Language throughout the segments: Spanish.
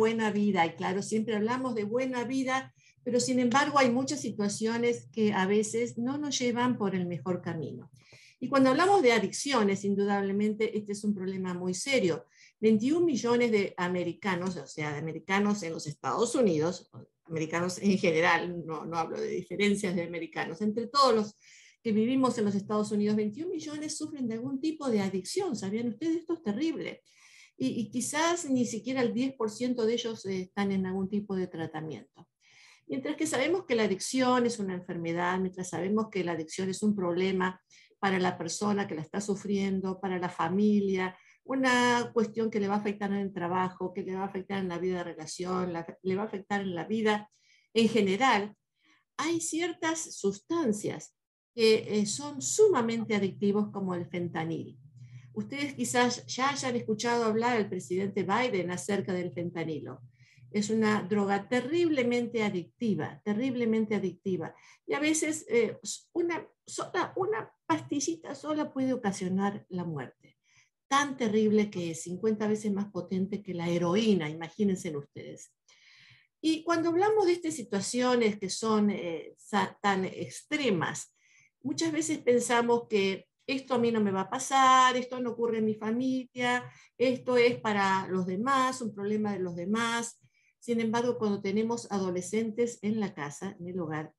buena vida. Y claro, siempre hablamos de buena vida, pero sin embargo hay muchas situaciones que a veces no nos llevan por el mejor camino. Y cuando hablamos de adicciones, indudablemente este es un problema muy serio. 21 millones de americanos, o sea, de americanos en los Estados Unidos, americanos en general, no, no hablo de diferencias de americanos, entre todos los que vivimos en los Estados Unidos, 21 millones sufren de algún tipo de adicción. ¿Sabían ustedes? Esto es terrible y, quizás ni siquiera el 10% de ellos eh, están en algún tipo de tratamiento. Mientras que sabemos que la adicción es una enfermedad, mientras sabemos que la adicción es un problema para la persona que la está sufriendo, para la familia, una cuestión que le va a afectar en el trabajo, que le va a afectar en la vida de relación, le va a afectar en la vida en general, hay ciertas sustancias que eh, son sumamente adictivos como el fentanil. Ustedes quizás ya hayan escuchado hablar al presidente Biden acerca del fentanilo. Es una droga terriblemente adictiva, terriblemente adictiva. Y a veces eh, una, sola, una pastillita sola puede ocasionar la muerte. Tan terrible que es 50 veces más potente que la heroína, imagínense ustedes. Y cuando hablamos de estas situaciones que son eh, tan extremas, muchas veces pensamos que esto a mí no me va a pasar, esto no ocurre en mi familia, esto es para los demás, un problema de los demás. Sin embargo, cuando tenemos adolescentes en la casa, en el hogar,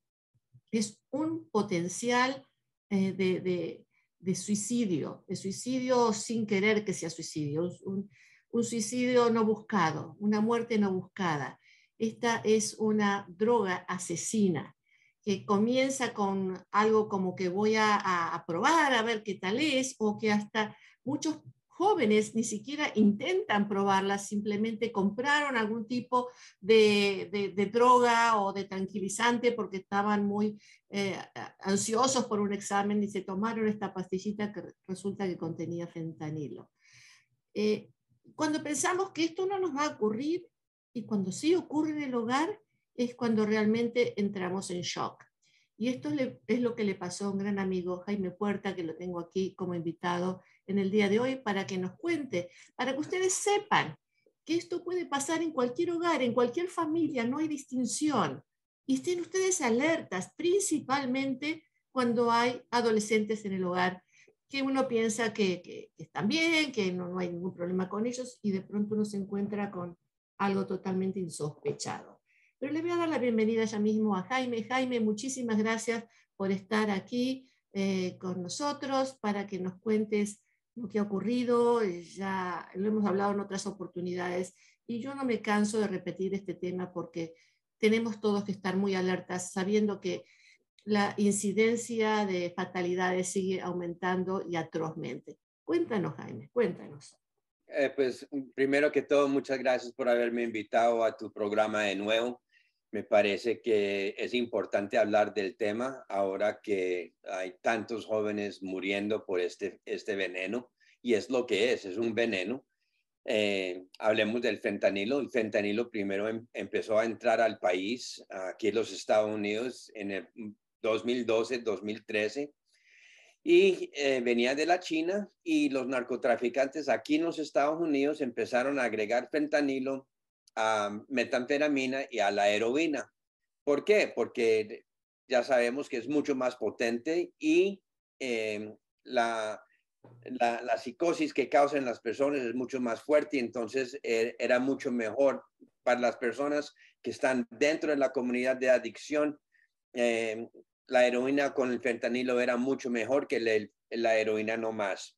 es un potencial eh, de, suicidio, de suicidio sin querer que sea suicidio, un suicidio no buscado, una muerte no buscada. Esta es una droga asesina que comienza con algo como que voy a, probar, a ver qué tal es, o que hasta muchos jóvenes ni siquiera intentan probarla, simplemente compraron algún tipo de, droga o de tranquilizante porque estaban muy eh, ansiosos por un examen y se tomaron esta pastillita que resulta que contenía fentanilo. Eh, cuando pensamos que esto no nos va a ocurrir y cuando sí ocurre en el hogar, es cuando realmente entramos en shock. Y esto es lo que le pasó a un gran amigo, Jaime Puerta, que lo tengo aquí como invitado en el día de hoy para que nos cuente, para que ustedes sepan que esto puede pasar en cualquier hogar, en cualquier familia, no hay distinción. Y estén ustedes alertas, principalmente cuando hay adolescentes en el hogar, que uno piensa que, están bien, que no hay ningún problema con ellos y de pronto uno se encuentra con algo totalmente insospechado. Pero le voy a dar la bienvenida ya mismo a Jaime. Jaime, muchísimas gracias por estar aquí eh, con nosotros para que nos cuentes lo que ha ocurrido. Eh, ya lo hemos hablado en otras oportunidades y yo no me canso de repetir este tema porque tenemos todos que estar muy alertas sabiendo que la incidencia de fatalidades sigue aumentando y atrozmente. Cuéntanos, Jaime, cuéntanos. Eh, pues primero que todo, muchas gracias por haberme invitado a tu programa de nuevo me parece que es importante hablar del tema ahora que hay tantos jóvenes muriendo por este, este veneno, y es lo que es, es un veneno. Eh, hablemos del fentanilo. El fentanilo primero em, empezó a entrar al país, aquí en los Estados Unidos, en el 2012, 2013, y eh, venía de la China y los narcotraficantes aquí en los Estados Unidos empezaron a agregar fentanilo a metanfetamina y a la heroína. ¿Por qué? Porque ya sabemos que es mucho más potente y em, la, la, psicosis que causan las personas es mucho más fuerte entonces eh, era mucho mejor para las personas que están dentro de la comunidad de adicción. Em, la heroína con el fentanilo era mucho mejor que la heroína no más.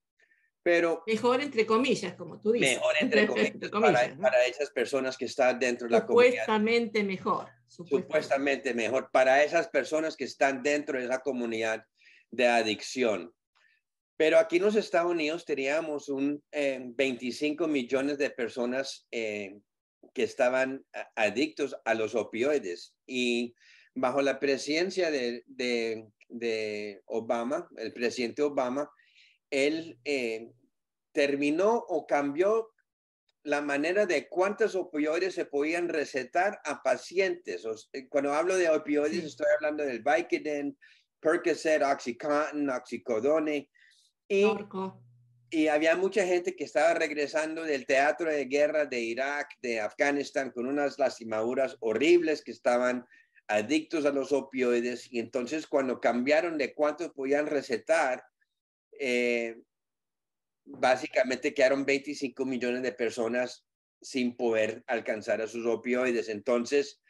Pero mejor entre comillas, como tú dices. Mejor entre comillas, para, esas personas que están dentro de la comunidad. Supuestamente mejor. Supuestamente. mejor para esas personas que están dentro de esa comunidad de adicción. Pero aquí en los Estados Unidos teníamos un 25 eh, millones de personas eh, que estaban eh, adictos a los opioides y bajo la presencia de, de, de Obama, el presidente Obama, él eh, terminó o cambió la manera de cuántos opioides se podían recetar a pacientes. Eh, cuando hablo de opioides, estoy hablando del Vicodin, Percocet, Oxycontin, Oxycodone. Y, y, había mucha gente que estaba regresando del teatro de guerra de Irak, de Afganistán, con unas lastimaduras horribles que estaban adictos a los opioides. Y entonces cuando cambiaron de cuántos podían recetar, eh, básicamente quedaron 25 millones de personas sin poder alcanzar a sus opioides. Entonces,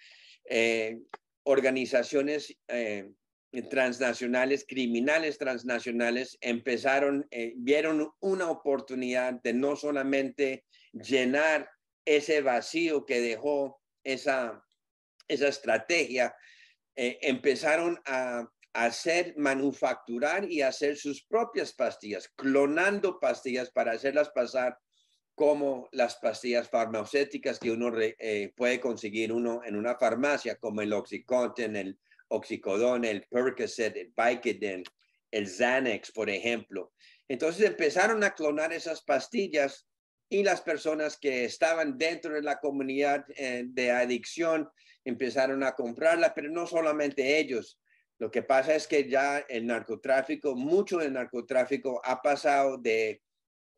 eh, organizaciones eh, transnacionales, criminales transnacionales, empezaron, vieron una oportunidad de no solamente llenar ese vacío que dejó esa, esa estrategia, empezaron a hacer, manufacturar y hacer sus propias pastillas, clonando pastillas para hacerlas pasar como las pastillas farmacéuticas que uno eh, puede conseguir uno en una farmacia, como el Oxycontin, el Oxycodone, el Percocet, el Vicodin, el Xanax, por ejemplo. Entonces empezaron a clonar esas pastillas y las personas que estaban dentro de la comunidad eh, de adicción empezaron a comprarlas, pero no solamente ellos, lo que pasa es que ya el narcotráfico, mucho del narcotráfico ha pasado de,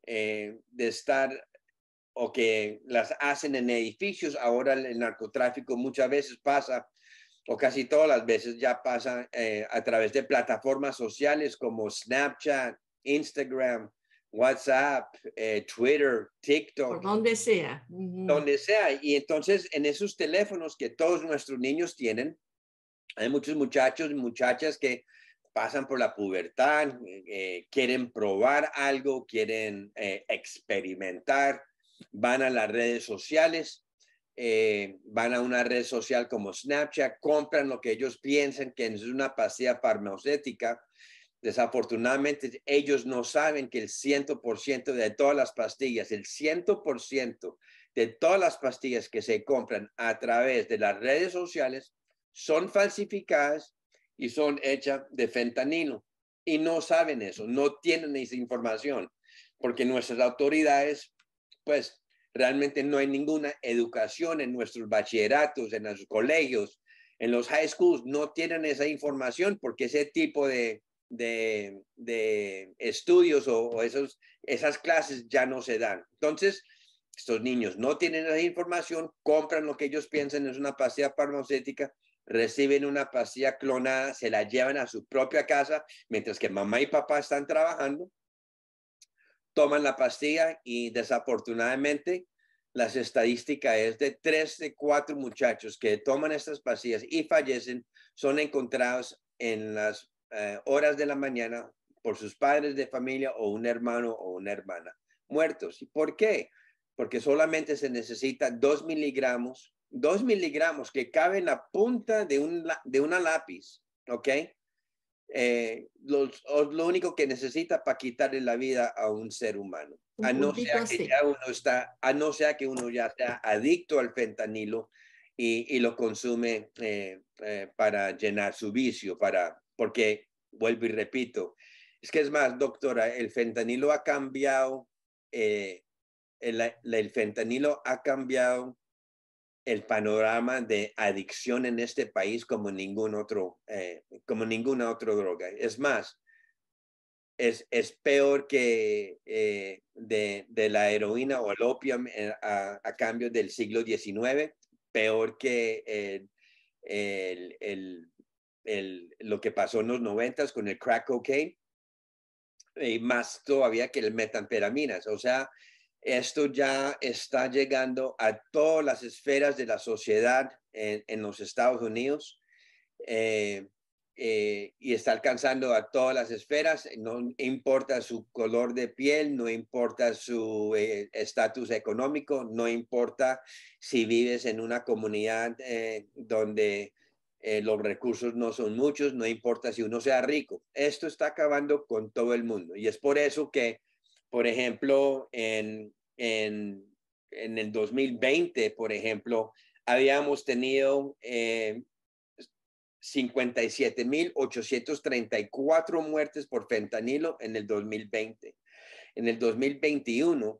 eh, de estar o que las hacen en edificios, ahora el narcotráfico muchas veces pasa, o casi todas las veces ya pasa eh, a través de plataformas sociales como Snapchat, Instagram, WhatsApp, eh, Twitter, TikTok. donde sea. Donde sea. Y entonces en esos teléfonos que todos nuestros niños tienen, hay muchos muchachos y muchachas que pasan por la pubertad, eh, quieren probar algo, quieren eh, experimentar, van a las redes sociales, eh, van a una red social como Snapchat, compran lo que ellos piensan que es una pastilla farmacéutica. Desafortunadamente, ellos no saben que el 100% de todas las pastillas, el 100% de todas las pastillas que se compran a través de las redes sociales son falsificadas y son hechas de fentanilo. Y no saben eso, no tienen esa información, porque nuestras autoridades, pues realmente no hay ninguna educación en nuestros bachilleratos, en los colegios, en los high schools, no tienen esa información porque ese tipo de, de, de estudios o, esos, esas clases ya no se dan. Entonces, estos niños no tienen esa información, compran lo que ellos piensan es una pastilla farmacéutica reciben una pastilla clonada, se la llevan a su propia casa, mientras que mamá y papá están trabajando, toman la pastilla y desafortunadamente las estadísticas es de tres de cuatro muchachos que toman estas pastillas y fallecen son encontrados en las eh, horas de la mañana por sus padres de familia o un hermano o una hermana muertos. ¿Y por qué? Porque solamente se necesita dos miligramos Dos miligramos que cabe en la punta de, un, de una lápiz, ¿ok? Eh, lo único que necesita para quitarle la vida a un ser humano. A no, sea que ya uno está, a no sea que uno ya sea adicto al fentanilo y, lo consume eh, eh, para llenar su vicio, para, porque, vuelvo y repito, es que es más, doctora, el fentanilo ha cambiado, el, el fentanilo ha cambiado el panorama de adicción en este país como ningún otro, eh, como ninguna otra droga. Es más, es, peor que eh, de, la heroína o el opio eh, a, cambio del siglo XIX, peor que lo que pasó en los noventas con el crack cocaine, y más todavía que el metanferaminas. O sea, esto ya está llegando a todas las esferas de la sociedad en, los Estados Unidos eh, eh, y está alcanzando a todas las esferas. No importa su color de piel, no importa su eh, estatus económico, no importa si vives en una comunidad donde los recursos no son muchos, no importa si uno sea rico. Esto está acabando con todo el mundo y es por eso que por ejemplo, en, en, en el 2020, por ejemplo, habíamos tenido 57.834 eh, muertes por fentanilo en el 2020. En el 2021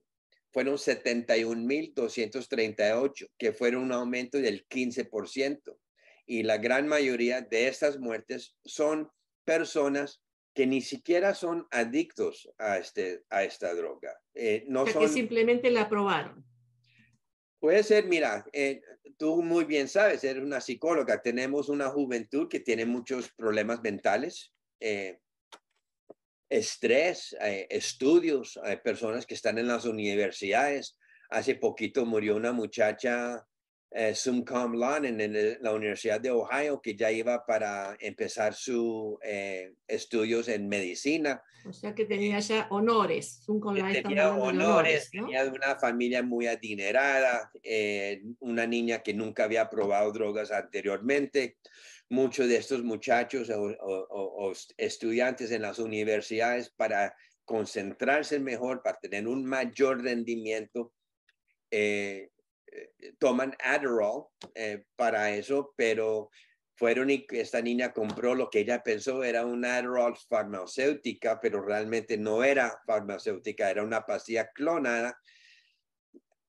fueron 71.238, que fueron un aumento del 15%. Y la gran mayoría de estas muertes son personas que ni siquiera son adictos a, este, a esta droga. Eh, no que simplemente la probaron. Puede ser, mira, eh, tú muy bien sabes, eres una psicóloga, tenemos una juventud que tiene muchos problemas mentales, eh, estrés, eh, estudios, hay personas que están en las universidades. Hace poquito murió una muchacha eh, en eh, la Universidad de Ohio, que ya iba para empezar sus eh, estudios en medicina. O sea que tenía ya honores. tenía honores, de una familia muy adinerada, una niña que nunca había probado drogas anteriormente. Muchos de estos muchachos o, estudiantes en las universidades para concentrarse mejor, para tener un mayor rendimiento, eh, eh, toman Adderall eh, para eso, pero fueron y esta niña compró lo que ella pensó era una Adderall farmacéutica, pero realmente no era farmacéutica, era una pastilla clonada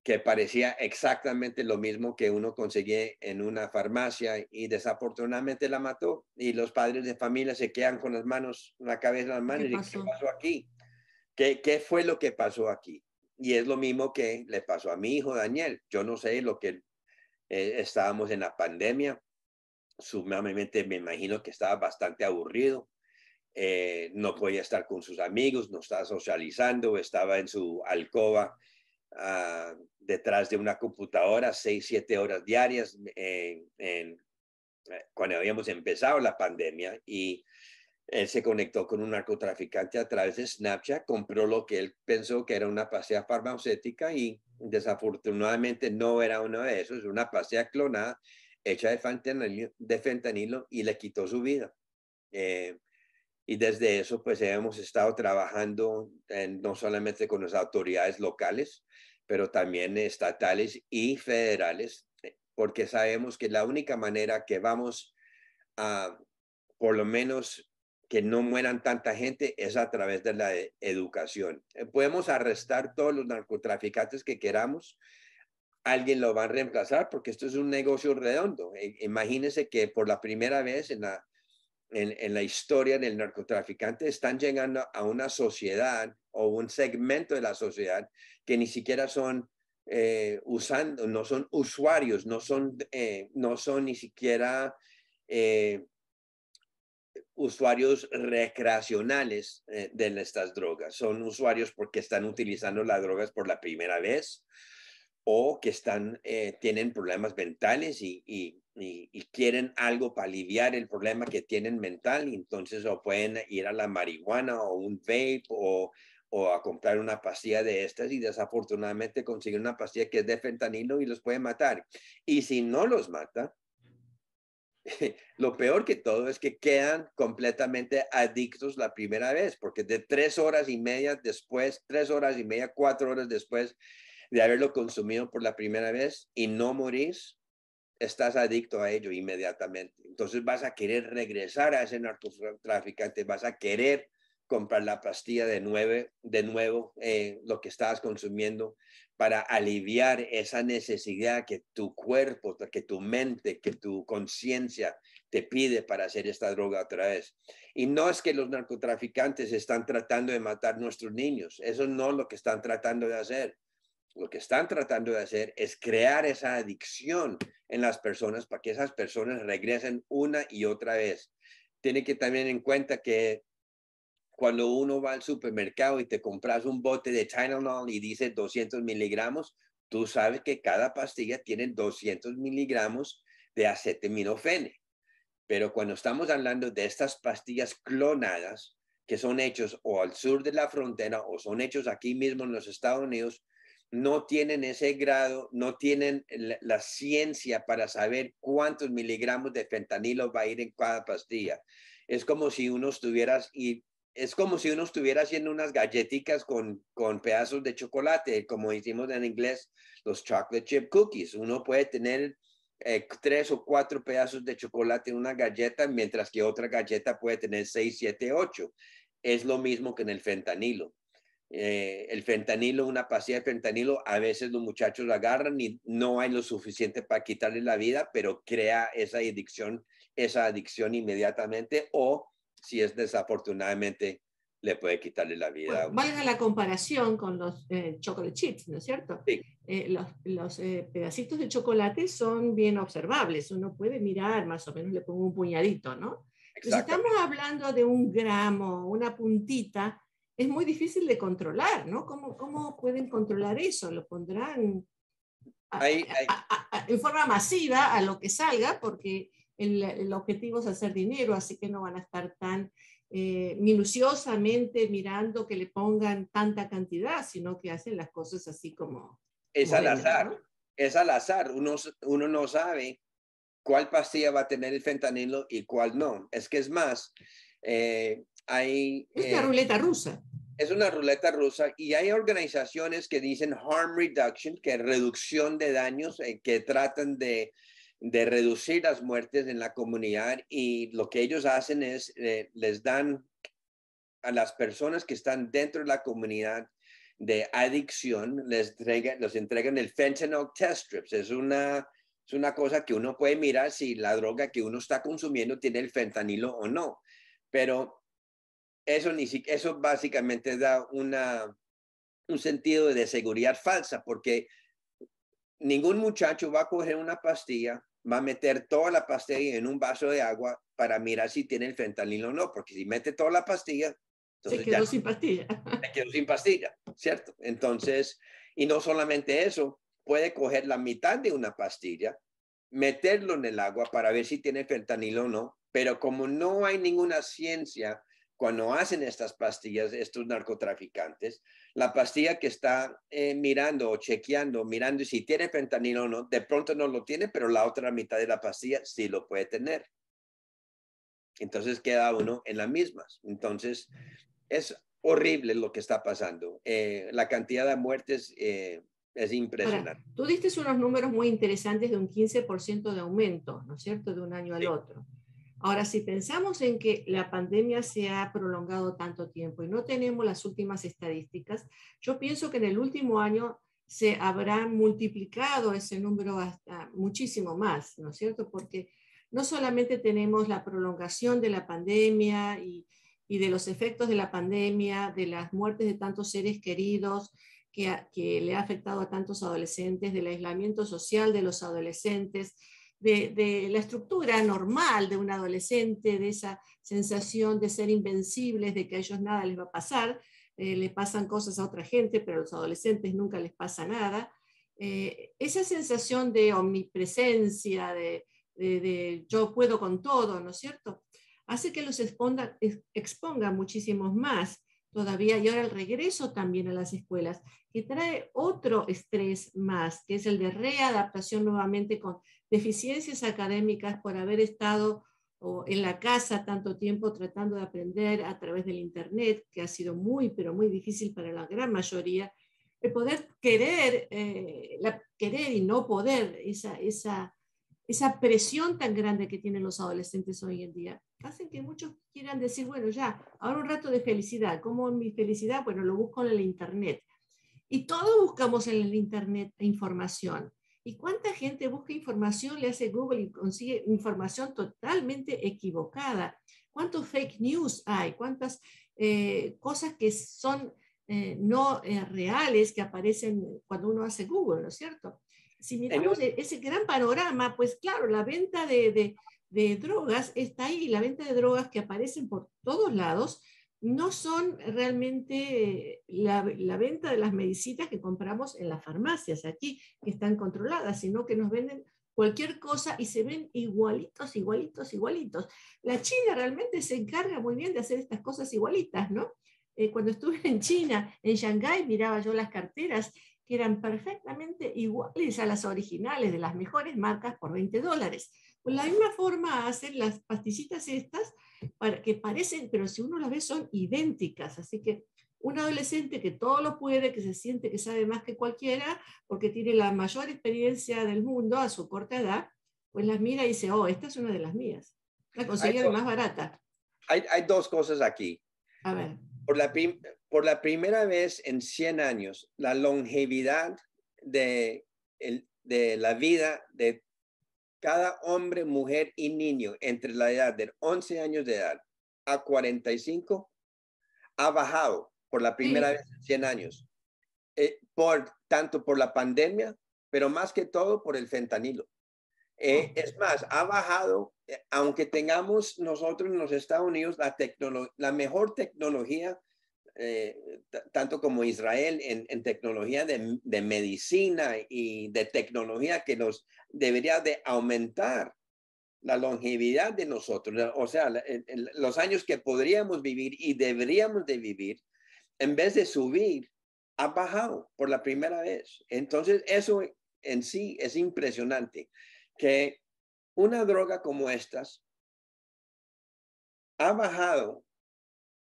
que parecía exactamente lo mismo que uno conseguía en una farmacia y desafortunadamente la mató y los padres de familia se quedan con las manos, la cabeza en las manos y dicen, ¿qué pasó aquí? ¿Qué, ¿Qué fue lo que pasó aquí? Y es lo mismo que le pasó a mi hijo Daniel. Yo no sé lo que eh, estábamos en la pandemia. Sumamente me imagino que estaba bastante aburrido. Eh, no podía estar con sus amigos, no estaba socializando, estaba en su alcoba ah, detrás de una computadora seis, siete horas diarias eh, cuando habíamos empezado la pandemia y él se conectó con un narcotraficante a través de Snapchat, compró lo que él pensó que era una pasea farmacéutica y desafortunadamente no era una de esos, una pasea clonada hecha de fentanilo, de fentanilo y le quitó su vida. Eh, y desde eso, pues hemos estado trabajando no solamente con las autoridades locales, pero también estatales y federales, eh, porque sabemos que la única manera que vamos a, por lo menos, que no mueran tanta gente es a través de la e, educación. Eh, podemos arrestar todos los narcotraficantes que queramos, alguien lo va a reemplazar porque esto es un negocio redondo. E, imagínense que por la primera vez en la, la historia del narcotraficante están llegando a una sociedad o un segmento de la sociedad que ni siquiera son eh, usando, no son usuarios, no son, eh, no son ni siquiera usuarios recreacionales eh, de estas drogas. Son usuarios porque están utilizando las drogas por la primera vez o que están, eh, tienen problemas mentales y, quieren algo para aliviar el problema que tienen mental. Entonces o pueden ir a la marihuana o un vape o, a comprar una pastilla de estas y desafortunadamente consiguen una pastilla que es de fentanilo y los puede matar. Y si no los mata, lo peor que todo es que quedan completamente adictos la primera vez, porque de tres horas y media después, tres horas y media, cuatro horas después de haberlo consumido por la primera vez y no morís, estás adicto a ello inmediatamente. Entonces vas a querer regresar a ese narcotraficante, vas a querer comprar la pastilla de, nueve, de nuevo, eh, lo que estás consumiendo, para aliviar esa necesidad que tu cuerpo, que tu mente, que tu conciencia te pide para hacer esta droga otra vez. Y no es que los narcotraficantes están tratando de matar nuestros niños, eso no es lo que están tratando de hacer. Lo que están tratando de hacer es crear esa adicción en las personas para que esas personas regresen una y otra vez. Tiene que también en cuenta que cuando uno va al supermercado y te compras un bote de Tylenol y dice 200 miligramos, tú sabes que cada pastilla tiene 200 miligramos de acetaminofén. Pero cuando estamos hablando de estas pastillas clonadas, que son hechos o al sur de la frontera o son hechos aquí mismo en los Estados Unidos, no tienen ese grado, no tienen la, la, ciencia para saber cuántos miligramos de fentanilo va a ir en cada pastilla. Es como si uno estuvieras y es como si uno estuviera haciendo unas galletitas con, con pedazos de chocolate, como hicimos en inglés, los chocolate chip cookies. Uno puede tener eh, tres o cuatro pedazos de chocolate en una galleta, mientras que otra galleta puede tener seis, siete, ocho. Es lo mismo que en el fentanilo. Eh, el fentanilo, una pastilla de fentanilo, a veces los muchachos la agarran y no hay lo suficiente para quitarle la vida, pero crea esa adicción, esa adicción inmediatamente o si es desafortunadamente le puede quitarle la vida. valga la comparación con los eh, chocolate chips, ¿no es cierto? Sí. Eh, los, eh, pedacitos de chocolate son bien observables, uno puede mirar más o menos, le pongo un puñadito, ¿no? Pero si estamos hablando de un gramo, una puntita, es muy difícil de controlar, ¿no? ¿Cómo, cómo pueden controlar eso? ¿Lo pondrán en forma masiva a lo que salga? Porque el, objetivo es hacer dinero, así que no van a estar tan eh, minuciosamente mirando que le pongan tanta cantidad, sino que hacen las cosas así como... Es al azar, es al azar, uno, uno no sabe cuál pastilla va a tener el fentanilo y cuál no. Es que es más, eh, hay... Es una eh, ruleta rusa. Es una ruleta rusa y hay organizaciones que dicen harm reduction, que reducción de daños, que tratan de de reducir las muertes en la comunidad y lo que ellos hacen es eh, les dan a las personas que están dentro de la comunidad de adicción, les entregan, el fentanyl test strips. Es una, es una cosa que uno puede mirar si la droga que uno está consumiendo tiene el fentanilo o no. Pero eso, ni, eso básicamente da una, un sentido de seguridad falsa porque ningún muchacho va a coger una pastilla va a meter toda la pastilla en un vaso de agua para mirar si tiene el fentanilo o no, porque si mete toda la pastilla, entonces se quedó sin pastilla. Se quedó sin pastilla, ¿cierto? Entonces, y no solamente eso, puede coger la mitad de una pastilla, meterlo en el agua para ver si tiene fentanilo o no, pero como no hay ninguna ciencia cuando hacen estas pastillas, estos narcotraficantes, la pastilla que está eh, mirando o chequeando, mirando si tiene fentanilo o no, de pronto no lo tiene, pero la otra mitad de la pastilla sí lo puede tener. Entonces queda uno en las mismas. Entonces es horrible lo que está pasando. Eh, la cantidad de muertes eh, es impresionante. tú diste unos números muy interesantes de un 15% de aumento, ¿no es cierto?, de un año al otro. Ahora, si pensamos en que la pandemia se ha prolongado tanto tiempo y no tenemos las últimas estadísticas, yo pienso que en el último año se habrá multiplicado ese número hasta muchísimo más, ¿no es cierto? Porque no solamente tenemos la prolongación de la pandemia y, de los efectos de la pandemia, de las muertes de tantos seres queridos, que, le ha afectado a tantos adolescentes, del aislamiento social de los adolescentes, de, la estructura normal de un adolescente, de esa sensación de ser invencibles, de que a ellos nada les va a pasar, le eh, les pasan cosas a otra gente, pero a los adolescentes nunca les pasa nada. Eh, esa sensación de omnipresencia, de, de, yo puedo con todo, ¿no es cierto? Hace que los exponga, exponga muchísimos más todavía y ahora el regreso también a las escuelas, que trae otro estrés más, que es el de readaptación nuevamente con deficiencias académicas por haber estado o en la casa tanto tiempo tratando de aprender a través del Internet, que ha sido muy, pero muy difícil para la gran mayoría, el poder querer, eh, la, querer y no poder, esa, esa, esa presión tan grande que tienen los adolescentes hoy en día, hacen que muchos quieran decir, bueno, ya, ahora un rato de felicidad, ¿cómo mi felicidad? Bueno, lo busco en el Internet. Y todos buscamos en el Internet información. ¿Y cuánta gente busca información, le hace Google y consigue información totalmente equivocada? ¿Cuántos fake news hay? ¿Cuántas eh, cosas que son eh, no eh, reales que aparecen cuando uno hace Google, ¿no es cierto? Si miramos ese gran panorama, pues claro, la venta de, de drogas está ahí, la venta de drogas que aparecen por todos lados, no son realmente eh, la, venta de las medicinas que compramos en las farmacias aquí, que están controladas, sino que nos venden cualquier cosa y se ven igualitos, igualitos, igualitos. La China realmente se encarga muy bien de hacer estas cosas igualitas, ¿no? Eh, cuando estuve en China, en Shanghái, miraba yo las carteras que eran perfectamente iguales a las originales de las mejores marcas por 20 dólares. Pues, la misma forma hacen las pasticitas estas, para que parecen, pero si uno las ve son idénticas. Así que un adolescente que todo lo puede, que se siente que sabe más que cualquiera, porque tiene la mayor experiencia del mundo a su corta edad, pues las mira y dice, oh, esta es una de las mías. La conseguí más barata. Hay, dos cosas aquí. A ver. Por la, por la primera vez en 100 años, la longevidad de, de la vida de cada hombre, mujer y niño entre la edad de 11 años de edad a 45 ha bajado por la primera vez en 100 años, eh, por, tanto por la pandemia, pero más que todo por el fentanilo. Eh, oh. es más, ha bajado, eh, aunque tengamos nosotros en los Estados Unidos la, la mejor tecnología eh, tanto como Israel, en, tecnología de, medicina y de tecnología que nos debería de aumentar la longevidad de nosotros, o sea, los años que podríamos vivir y deberíamos de vivir, en vez de subir, ha bajado por la primera vez. Entonces, eso en sí es impresionante, que una droga como estas ha bajado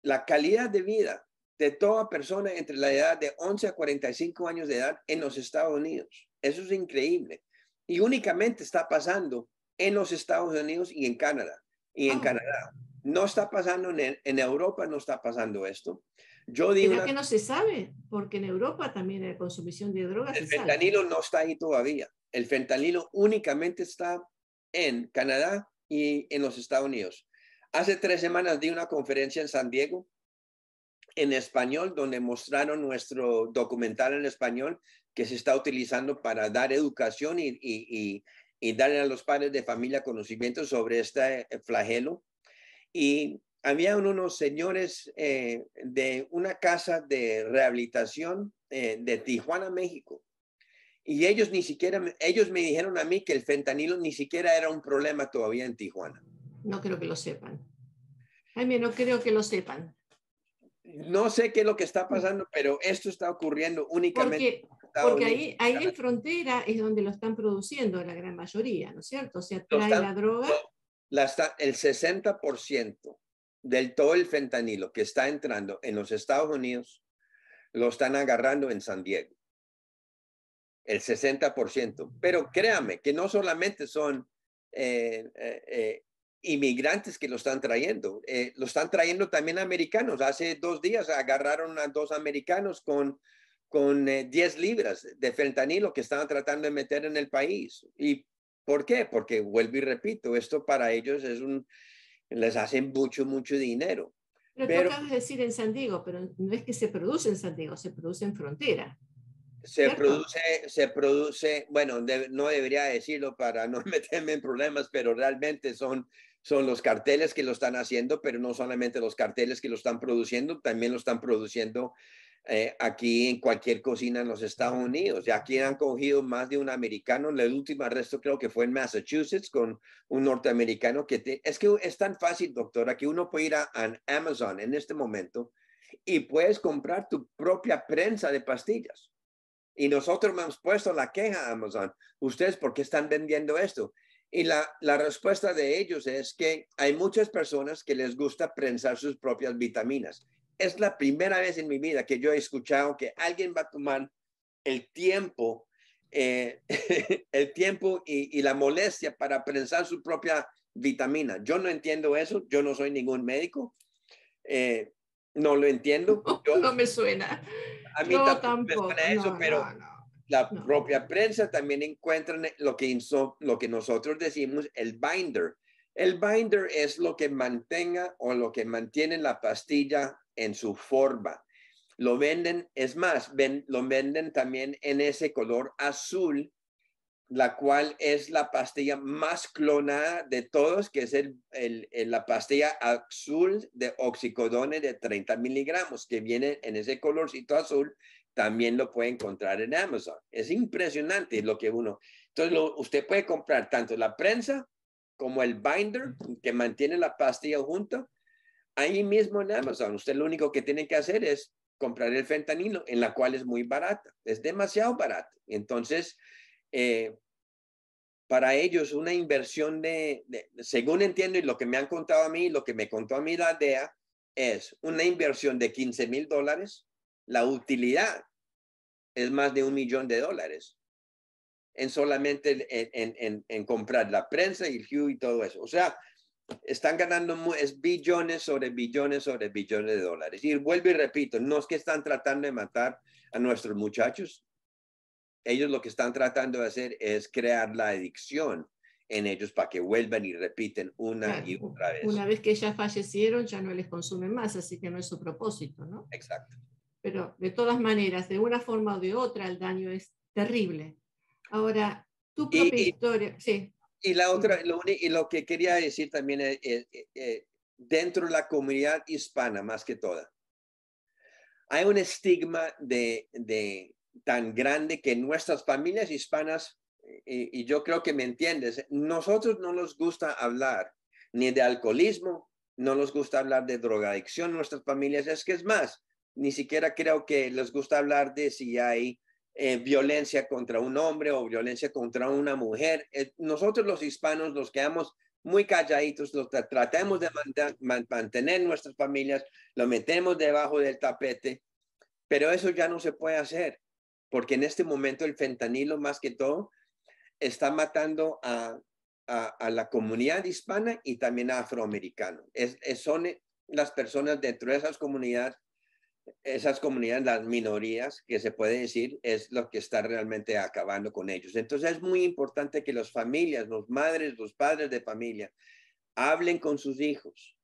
la calidad de vida de toda persona entre la edad de 11 a 45 años de edad en los Estados Unidos. Eso es increíble. Y únicamente está pasando en los Estados Unidos y en Canadá. Y en Canadá. No está pasando en, Europa, no está pasando esto. Yo digo que no se sabe? Porque en Europa también hay consumición de drogas. El fentanilo no está ahí todavía. El fentanilo únicamente está en Canadá y en los Estados Unidos. Hace tres semanas di una conferencia en San Diego en español, donde mostraron nuestro documental en español que se está utilizando para dar educación y, darle a los padres de familia conocimiento sobre este eh, flagelo. Y había unos señores eh, de una casa de rehabilitación eh, de Tijuana, México. Y ellos ni siquiera, ellos me dijeron a mí que el fentanilo ni siquiera era un problema todavía en Tijuana. No creo que lo sepan. Jaime, no creo que lo sepan no sé qué es lo que está mm. pasando, pero esto está ocurriendo únicamente. Porque, ahí, en frontera es donde lo están produciendo la gran mayoría, ¿no es cierto? O sea, trae la droga. el 60% del todo el fentanilo que está entrando en los Estados Unidos lo están agarrando en San Diego. El 60%. Pero mm. créame que no solamente son eh, eh, eh, inmigrantes que lo están trayendo. Eh, lo están trayendo también americanos. Hace dos días agarraron a dos americanos con, con 10 eh, libras de fentanilo que estaban tratando de meter en el país. ¿Y por qué? Porque, vuelvo y repito, esto para ellos es un, les hacen mucho, mucho dinero. Pero, pero de decir en San Diego, pero no es que se produce en San Diego, se produce en frontera. Se produce, se produce, bueno, no debería decirlo para no meterme en problemas, pero realmente son son los carteles que lo están haciendo, pero no solamente los carteles que lo están produciendo, también lo están produciendo eh, aquí en cualquier cocina en los Estados Unidos. Y aquí han cogido más de un americano. El último arresto creo que fue en Massachusetts con un norteamericano que es que es tan fácil, doctora, que uno puede ir a Amazon en este momento y puedes comprar tu propia prensa de pastillas. Y nosotros hemos puesto la queja a Amazon. Ustedes, ¿por qué están vendiendo esto? Y la, la, respuesta de ellos es que hay muchas personas que les gusta prensar sus propias vitaminas. Es la primera vez en mi vida que yo he escuchado que alguien va a tomar el tiempo, eh, el tiempo y, la molestia para prensar su propia vitamina. Yo no entiendo eso, yo no soy ningún médico, eh, no lo entiendo. no me suena. A mí no, tampoco, Me suena eso, pero... No, la propia prensa también encuentra eh, lo que, lo que nosotros decimos el binder. El binder es lo que mantenga o lo que mantiene la pastilla en su forma. Lo venden, es más, lo venden también en ese color azul, la cual es la pastilla más clonada de todos, que es la pastilla azul de oxicodone de 30 miligramos, que viene en ese colorcito azul, también lo puede encontrar en Amazon. Es impresionante lo que uno. Entonces, usted puede comprar tanto la prensa como el binder que mantiene la pastilla junto, Ahí mismo en Amazon, usted lo único que tiene que hacer es comprar el fentanilo, en la cual es muy barata, es demasiado barato. Entonces, eh, para ellos una inversión de, según entiendo y lo que me han contado a mí, lo que me contó a mí la idea es una inversión de 15 mil dólares la utilidad es más de un millón de dólares en solamente en, comprar la prensa y el Hue y todo eso. O sea, están ganando es billones sobre billones sobre billones de dólares. Y vuelvo y repito, no es que están tratando de matar a nuestros muchachos. Ellos lo que están tratando de hacer es crear la adicción en ellos para que vuelvan y repiten una y otra vez. Una vez que ya fallecieron, ya no les consumen más, así que no es su propósito, ¿no? Exacto pero de todas maneras, de una forma o de otra, el daño es terrible. Ahora, tu propia historia, sí. Y, la otra, lo, y lo que quería decir también es, eh, eh, eh, dentro de la comunidad hispana, más que toda, hay un estigma de, de tan grande que nuestras familias hispanas, y, y, yo creo que me entiendes, nosotros no nos gusta hablar ni de alcoholismo, no nos gusta hablar de drogadicción, nuestras familias, es que es más, ni siquiera creo que les gusta hablar de si hay eh, violencia contra un hombre o violencia contra una mujer. Eh, nosotros los hispanos nos quedamos muy calladitos, los tratamos de mantener nuestras familias, lo metemos debajo del tapete, pero eso ya no se puede hacer, porque en este momento el fentanilo más que todo está matando a, a, la comunidad hispana y también a afroamericanos. son eh, las personas dentro de esas comunidades esas comunidades, las minorías, que se puede decir, es lo que está realmente acabando con ellos. Entonces es muy importante que las familias, los madres, los padres de familia, hablen con sus hijos,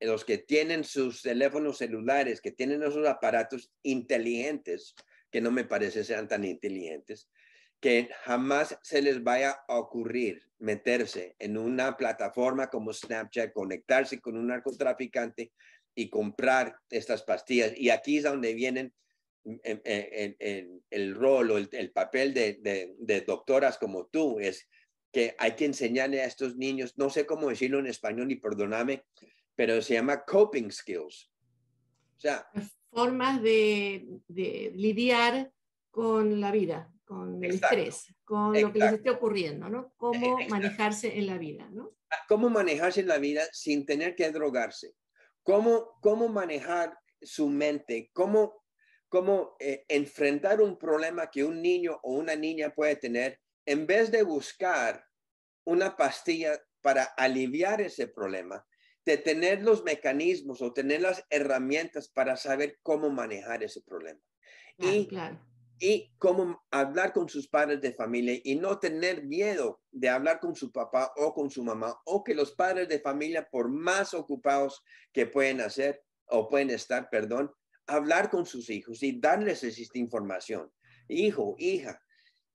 los que tienen sus teléfonos celulares, que tienen esos aparatos inteligentes, que no me parece sean tan inteligentes, que jamás se les vaya a ocurrir meterse en una plataforma como Snapchat, conectarse con un narcotraficante y comprar estas pastillas. Y aquí es donde vienen mm, el rol o el, papel de, doctoras como tú, es que hay que enseñarle a estos niños, no sé cómo decirlo en español y perdóname, pero se llama coping skills. O sea, formas de, lidiar con la vida, con el estrés, con lo que les esté ocurriendo, ¿no? Cómo manejarse en la vida, ¿no? Ah, cómo manejarse en la vida sin tener que drogarse cómo, manejar su mente, cómo, cómo eh, enfrentar un problema que un niño o una niña puede tener en vez de buscar una pastilla para aliviar ese problema, de tener los mecanismos o tener las herramientas para saber cómo manejar ese problema. claro y cómo hablar con sus padres de familia y no tener miedo de hablar con su papá o con su mamá o que los padres de familia, por más ocupados que pueden hacer o pueden estar, perdón, hablar con sus hijos y darles esta información. Hijo, hija,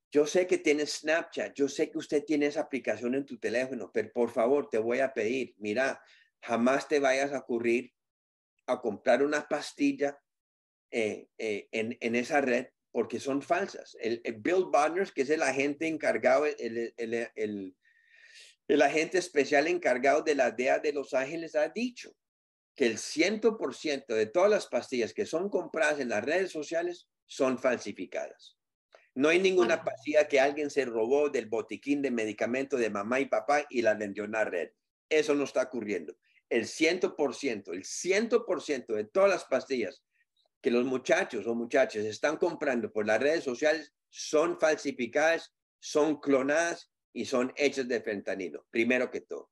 yo sé que tienes Snapchat, yo sé que usted tiene esa aplicación en tu teléfono, pero por favor te voy a pedir, mira, jamás te vayas a ocurrir a comprar una pastilla eh, eh, en, en esa red porque son falsas. El, Bill Bonners, que es el agente encargado, el, agente especial encargado de la DEA de Los Ángeles, ha dicho que el 100% de todas las pastillas que son compradas en las redes sociales son falsificadas. No hay ninguna pastilla que alguien se robó del botiquín de medicamento de mamá y papá y la vendió en la red. Eso no está ocurriendo. El 100%, el 100% de todas las pastillas que los muchachos o muchachas están comprando por las redes sociales son falsificadas, son clonadas y son hechas de fentanilo, primero que todo.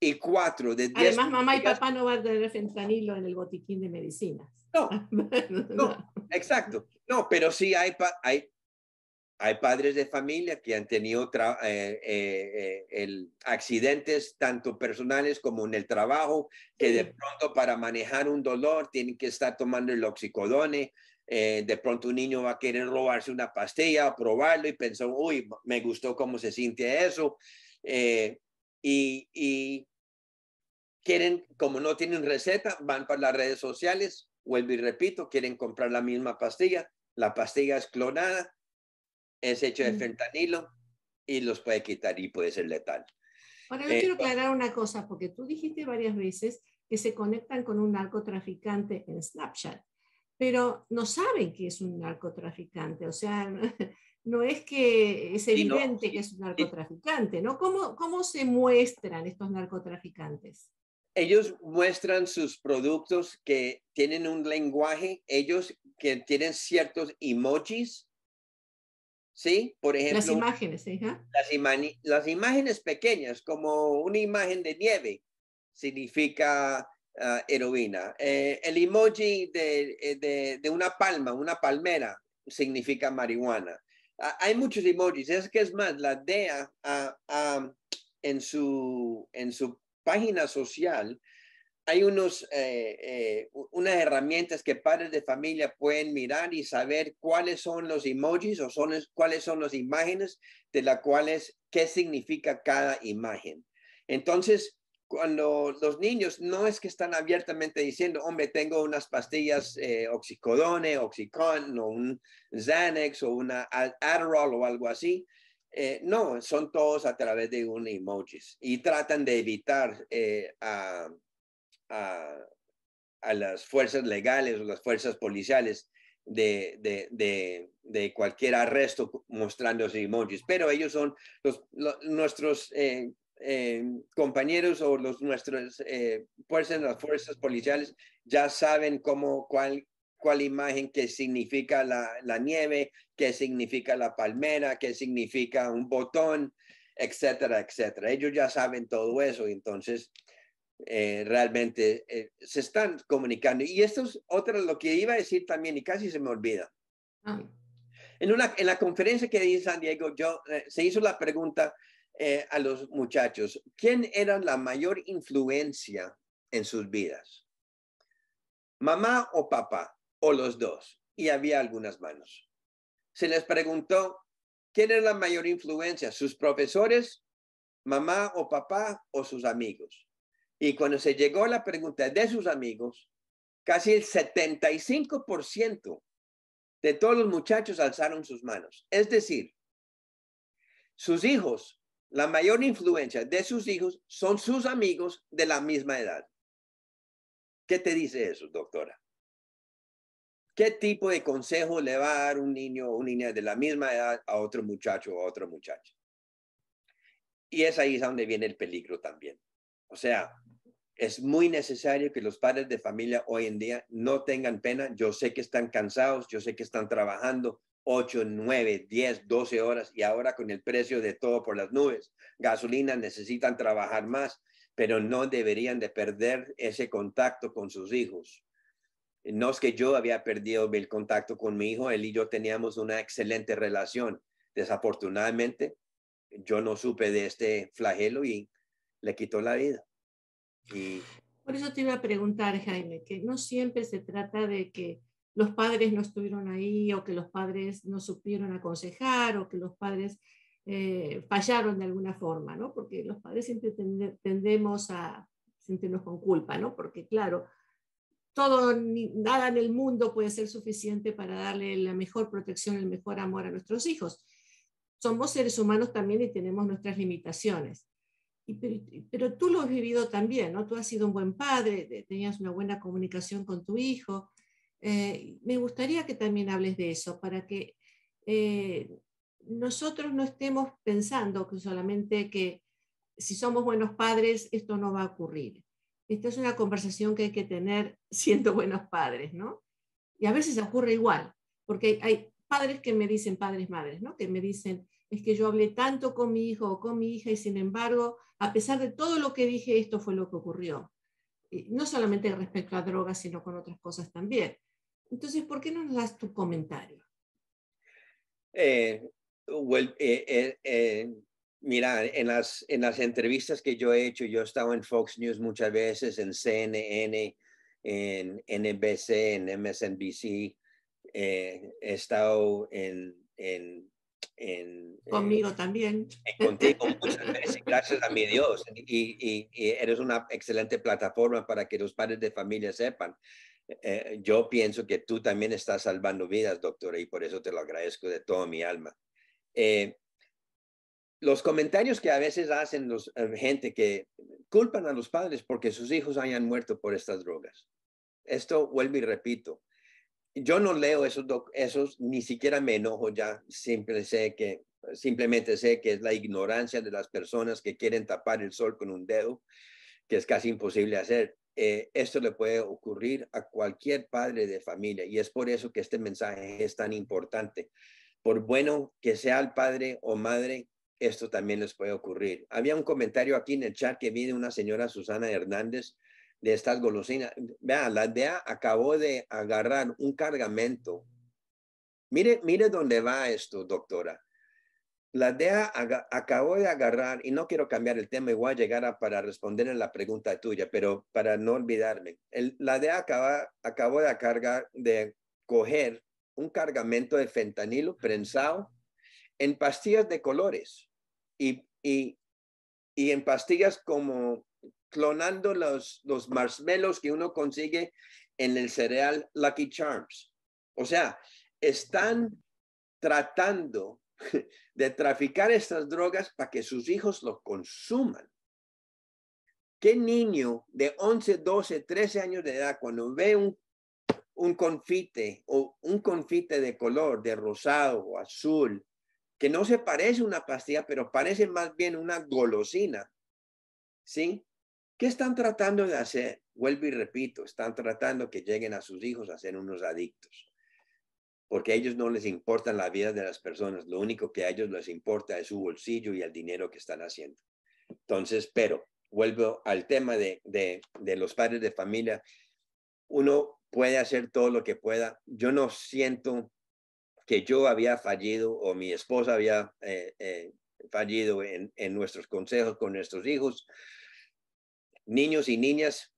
Y cuatro de diez. Además, mamá y papá no van a tener fentanilo en el botiquín de medicinas. No, no, exacto. No, pero sí hay hay padres de familia que han tenido eh, eh, eh, el accidentes tanto personales como en el trabajo, que de pronto para manejar un dolor tienen que estar tomando el oxicodone. de pronto un niño va a querer robarse una pastilla, probarlo y pensó, uy, me gustó cómo se siente eso. Y, y, quieren, como no tienen receta, van para las redes sociales, vuelvo y repito, quieren comprar la misma pastilla, la pastilla es clonada es hecho de mm. fentanilo y los puede quitar y puede ser letal. Ahora, yo quiero eh, aclarar una cosa, porque tú dijiste varias veces que se conectan con un narcotraficante en Snapchat, pero no saben que es un narcotraficante, o sea, no es que es evidente que es un narcotraficante, ¿no? ¿Cómo, ¿Cómo se muestran estos narcotraficantes? Ellos muestran sus productos que tienen un lenguaje, ellos que tienen ciertos emojis, ¿sí? Por ejemplo. Las imágenes, las, imágenes pequeñas, como una imagen de nieve, significa ah, heroína. Eh, el emoji eh, de, de, una palma, una palmera, significa marihuana. Ah, hay muchos emojis, es que es más, la DEA en, su, en su página social hay unos, eh, eh, unas herramientas que padres de familia pueden mirar y saber cuáles son los emojis o son, cuáles son las imágenes de las cuales, qué significa cada imagen. Entonces, cuando los niños no es que están abiertamente diciendo, hombre, tengo unas pastillas eh, oxicodone, oxicon, o un Xanax, o una Adderall, o algo así. no, son todos a través de un emojis y tratan de evitar a a, las fuerzas legales o las fuerzas policiales de, de, cualquier arresto mostrando emojis, pero ellos son nuestros eh, eh, compañeros o los nuestros eh, fuerzas, las fuerzas policiales ya saben cómo, cuál, cuál imagen, qué significa la, la nieve, qué significa la palmera, qué significa un botón, etcétera, etcétera. Ellos ya saben todo eso, entonces eh, realmente eh, se están comunicando. Y esto es otra, lo que iba a decir también, y casi se me olvida. Ah. En, una, en la conferencia que di en San Diego, yo, eh, se hizo la pregunta a los muchachos, ¿quién era la mayor influencia en sus vidas? ¿Mamá o papá? ¿O los dos? Y había algunas manos. Se les preguntó, ¿quién era la mayor influencia? ¿Sus profesores? ¿Mamá o papá o sus amigos? Y cuando se llegó a la pregunta de sus amigos, casi el 75% de todos los muchachos alzaron sus manos. Es decir, sus hijos, la mayor influencia de sus hijos son sus amigos de la misma edad. ¿Qué te dice eso, doctora? ¿Qué tipo de consejo le va a dar un niño o una niña de la misma edad a otro muchacho o a otra muchacha? Y es ahí donde viene el peligro también. O sea, es muy necesario que los padres de familia hoy en día no tengan pena. Yo sé que están cansados, yo sé que están trabajando 8, 9, 10, 12 horas y ahora con el precio de todo por las nubes, gasolina, necesitan trabajar más, pero no deberían de perder ese contacto con sus hijos. No es que yo había perdido el contacto con mi hijo, él y yo teníamos una excelente relación. Desafortunadamente, yo no supe de este flagelo y le quitó la vida. Por eso te iba a preguntar, Jaime, que no siempre se trata de que los padres no estuvieron ahí o que los padres no supieron aconsejar o que los padres eh, fallaron de alguna forma, ¿no? Porque los padres siempre tendemos a sentirnos con culpa, ¿no? Porque claro, todo, nada en el mundo puede ser suficiente para darle la mejor protección, el mejor amor a nuestros hijos. Somos seres humanos también y tenemos nuestras limitaciones pero, tú lo has vivido también, ¿no? Tú has sido un buen padre, tenías una buena comunicación con tu hijo. Eh, me gustaría que también hables de eso, para que eh, nosotros no estemos pensando que solamente que si somos buenos padres, esto no va a ocurrir. Esta es una conversación que hay que tener siendo buenos padres, ¿no? Y a veces ocurre igual, porque hay, hay padres que me dicen, padres, madres, ¿no? Que me dicen, es que yo hablé tanto con mi hijo o con mi hija y sin embargo, a pesar de todo lo que dije, esto fue lo que ocurrió. no solamente respecto a drogas, sino con otras cosas también. Entonces, ¿por qué no nos das tu comentario? Eh, eh, eh, eh, mira, en las, en las entrevistas que yo he hecho, yo he estado en Fox News muchas veces, en CNN, en NBC, en MSNBC, he estado en Conmigo también. Contigo muchas gracias a mi Dios. Y, eres una excelente plataforma para que los padres de familia sepan. Eh, yo pienso que tú también estás salvando vidas, doctora, y por eso te lo agradezco de todo mi alma. Eh, los comentarios que a veces hacen los, eh, gente que culpan a los padres porque sus hijos hayan muerto por estas drogas. Esto vuelvo y repito, yo no leo esos, esos, ni siquiera me enojo ya, siempre sé que, simplemente sé que es la ignorancia de las personas que quieren tapar el sol con un dedo, que es casi imposible hacer. Eh, esto le puede ocurrir a cualquier padre de familia y es por eso que este mensaje es tan importante. Por bueno que sea el padre o madre, esto también les puede ocurrir. Había un comentario aquí en el chat que viene una señora Susana Hernández de estas golosinas. Vea, la DEA acabó de agarrar un cargamento. Mire, mire dónde va esto, doctora. La DEA acabó de agarrar, y no quiero cambiar el tema, igual llegar a, para responder a la pregunta tuya, pero para no olvidarme, la DEA acaba, acabó de, cargar, de coger un cargamento de fentanilo prensado en pastillas de colores y, y, y en pastillas como clonando los, los marshmallows que uno consigue en el cereal Lucky Charms. O sea, están tratando de traficar estas drogas para que sus hijos lo consuman. ¿Qué niño de 11, 12, 13 años de edad, cuando ve un, confite o un confite de color, de rosado o azul, que no se parece a una pastilla, pero parece más bien una golosina, ¿sí? ¿Qué están tratando de hacer? Vuelvo y repito, están tratando que lleguen a sus hijos a ser unos adictos, porque a ellos no les importan la vida de las personas, lo único que a ellos les importa es su bolsillo y el dinero que están haciendo. Entonces, pero vuelvo al tema de, de, de los padres de familia, uno puede hacer todo lo que pueda. Yo no siento que yo había fallido o mi esposa había eh, eh, fallido en, en nuestros consejos con nuestros hijos niños y niñas,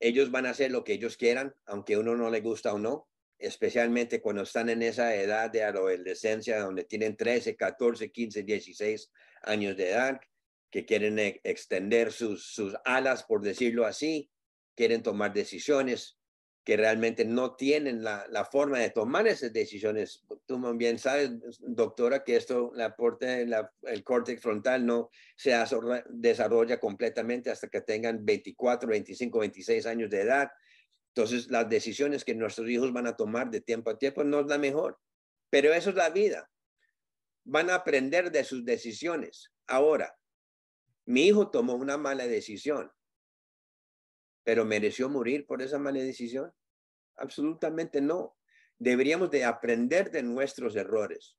ellos van a hacer lo que ellos quieran, aunque uno no le gusta o no, especialmente cuando están en esa edad de adolescencia, donde tienen 13, 14, 15, 16 años de edad, que quieren eh, extender sus alas, por decirlo así, quieren tomar decisiones, que realmente no tienen la, la, forma de tomar esas decisiones. Tú bien sabes, doctora, que esto, la, el córtex frontal no se desarrolla completamente hasta que tengan 24, 25, 26 años de edad. Entonces, las decisiones que nuestros hijos van a tomar de tiempo a tiempo no es la mejor, pero eso es la vida. Van a aprender de sus decisiones. Ahora, mi hijo tomó una mala decisión pero mereció morir por esa mala decisión. Absolutamente no. Deberíamos de aprender de nuestros errores.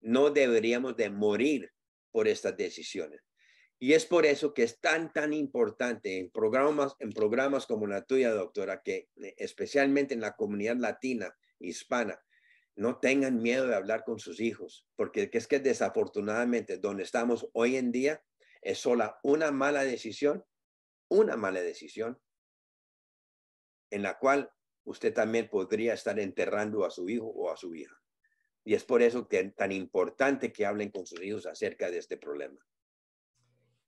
No deberíamos de morir por estas decisiones. Y es por eso que es tan, tan importante en programas, en programas como la tuya, doctora, que eh, especialmente en la comunidad latina, hispana, no tengan miedo de hablar con sus hijos, porque es que desafortunadamente donde estamos hoy en día es sola una mala decisión, una mala decisión en la cual usted también podría estar enterrando a su hijo o a su hija. Y es por eso que es tan importante que hablen con sus hijos acerca de este problema.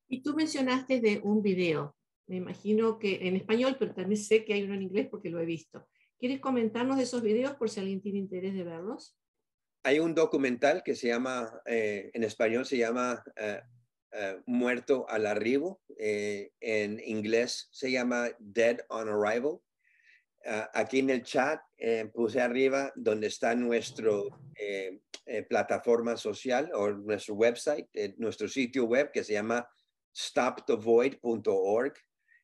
Y tú mencionaste de un video, me imagino que en español, pero también sé que hay uno en inglés porque lo he visto. ¿Quieres comentarnos de esos videos por si alguien tiene interés de verlos? Hay un documental que se llama, eh, en español se llama eh, eh, Muerto al Arribo, en inglés se llama Dead on Arrival Ah, aquí en el chat eh, puse arriba donde está nuestro eh, eh, plataforma social o nuestro website, nuestro sitio web que se llama stopthevoid.org.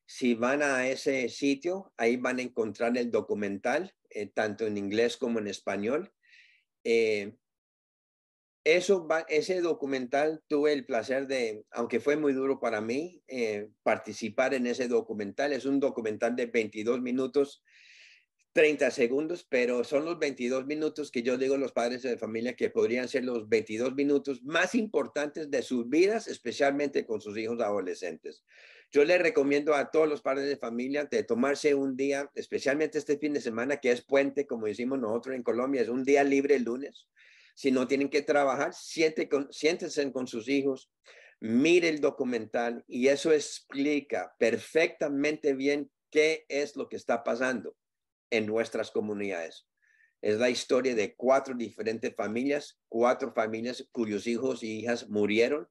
Si van a ese sitio, ahí van a encontrar el documental, tanto en inglés como en español. eso ese documental tuve el placer de, aunque fue muy duro para mí, participar en ese documental. Es un documental de 22 minutos 30 segundos, pero son los 22 minutos que yo digo a los padres de familia que podrían ser los 22 minutos más importantes de sus vidas, especialmente con sus hijos adolescentes. Yo les recomiendo a todos los padres de familia de tomarse un día, especialmente este fin de semana que es puente, como decimos nosotros en Colombia, es un día libre el lunes. Si no tienen que trabajar, siéntense con, siéntense con sus hijos, mire el documental y eso explica perfectamente bien qué es lo que está pasando en nuestras comunidades. Es la historia de cuatro diferentes familias, cuatro familias cuyos hijos y hijas murieron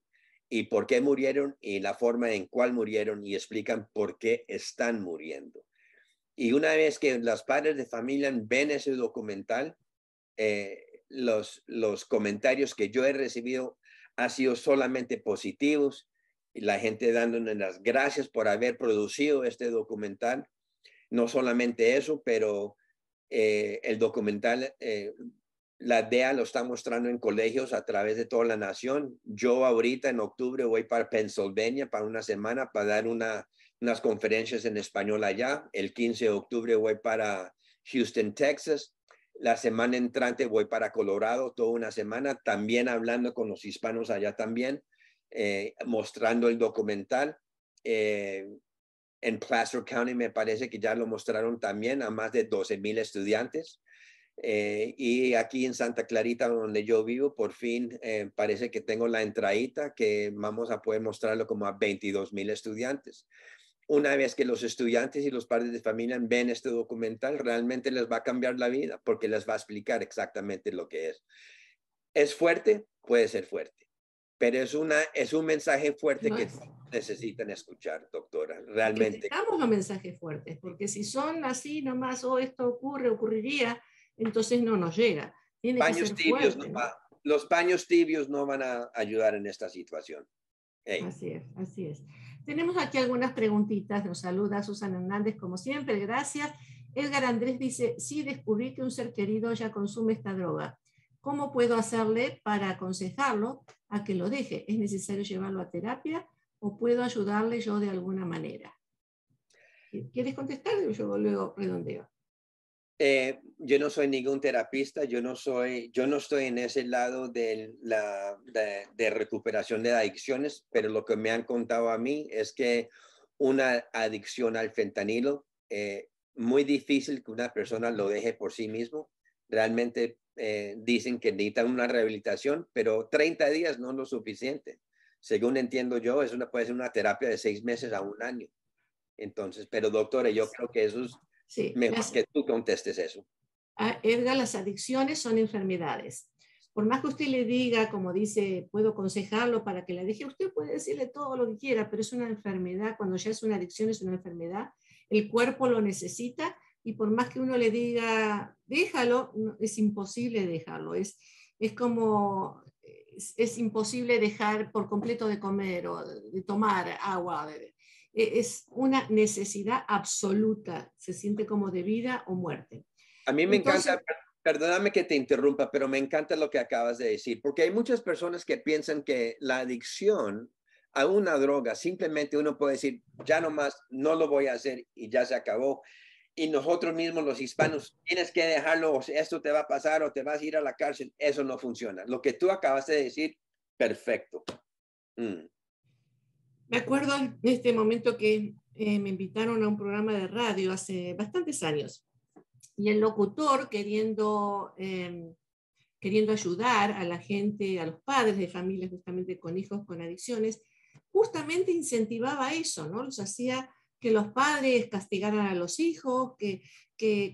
y por qué murieron y la forma en cual murieron y explican por qué están muriendo. Y una vez que las padres de familia ven ese documental, eh, los, los comentarios que yo he recibido han sido solamente positivos. Y la gente dándonos las gracias por haber producido este documental no solamente eso, pero eh, el documental, eh, la DEA lo está mostrando en colegios a través de toda la nación. Yo ahorita en octubre voy para Pensilvania para una semana para dar unas conferencias en español allá. El 15 de octubre voy para Houston, Texas. La semana entrante voy para Colorado, toda una semana, también hablando con los hispanos allá también, eh, mostrando el documental. En Placer County me parece que ya lo mostraron también a más de 12 mil estudiantes. Eh, y aquí en Santa Clarita, donde yo vivo, por fin eh, parece que tengo la entradita que vamos a poder mostrarlo como a 22 mil estudiantes. Una vez que los estudiantes y los padres de familia ven este documental, realmente les va a cambiar la vida porque les va a explicar exactamente lo que es. ¿Es fuerte? Puede ser fuerte, pero es, una, es un mensaje fuerte que necesitan escuchar, doctora, realmente. Damos los mensajes fuertes, porque si son así nomás, o oh, esto ocurre, ocurriría, entonces no nos llega. Tiene que ser tibios los paños tibios no van a ayudar en esta situación. Así es, así es. Tenemos aquí algunas preguntitas. Nos saluda Susana Hernández, como siempre, gracias. Edgar Andrés dice, sí, descubrí que un ser querido ya consume esta droga. ¿Cómo puedo hacerle para aconsejarlo a que lo deje? ¿Es necesario llevarlo a terapia o puedo ayudarle yo de alguna manera? ¿Quieres contestar? Yo luego redondeo. Eh, yo no soy ningún terapista, yo no soy, yo no estoy en ese lado de la de, recuperación de adicciones, pero lo que me han contado a mí es que una adicción al fentanilo eh, muy difícil que una persona lo deje por sí mismo. Realmente eh, dicen que necesitan una rehabilitación, pero 30 días no es lo suficiente según entiendo yo, eso una, puede ser una terapia de seis meses a un año. Entonces, pero doctora, yo creo que eso es mejor que tú contestes eso. Ah, Edgar, las adicciones son enfermedades. Por más que usted le diga, como dice, puedo aconsejarlo para que la deje, usted puede decirle todo lo que quiera, pero es una enfermedad. Cuando ya es una adicción, es una enfermedad. El cuerpo lo necesita y por más que uno le diga, déjalo, es imposible dejarlo. Es, es como es, imposible dejar por completo de comer o de tomar agua. E, es una necesidad absoluta, se siente como de vida o muerte. A mí me encanta, perdóname que te interrumpa, pero me encanta lo que acabas de decir, porque hay muchas personas que piensan que la adicción a una droga, simplemente uno puede decir, ya no más, no lo voy a hacer y ya se acabó y nosotros mismos los hispanos, tienes que dejarlo, esto te va a pasar o te vas a ir a la cárcel, eso no funciona. Lo que tú acabas de decir, perfecto. Mm. Me acuerdo en este momento que eh, me invitaron a un programa de radio hace bastantes años y el locutor queriendo, em, queriendo ayudar a la gente, a los padres de familias justamente con hijos con adicciones, justamente incentivaba eso, ¿no? Los hacía que los padres castigaran a los hijos, que,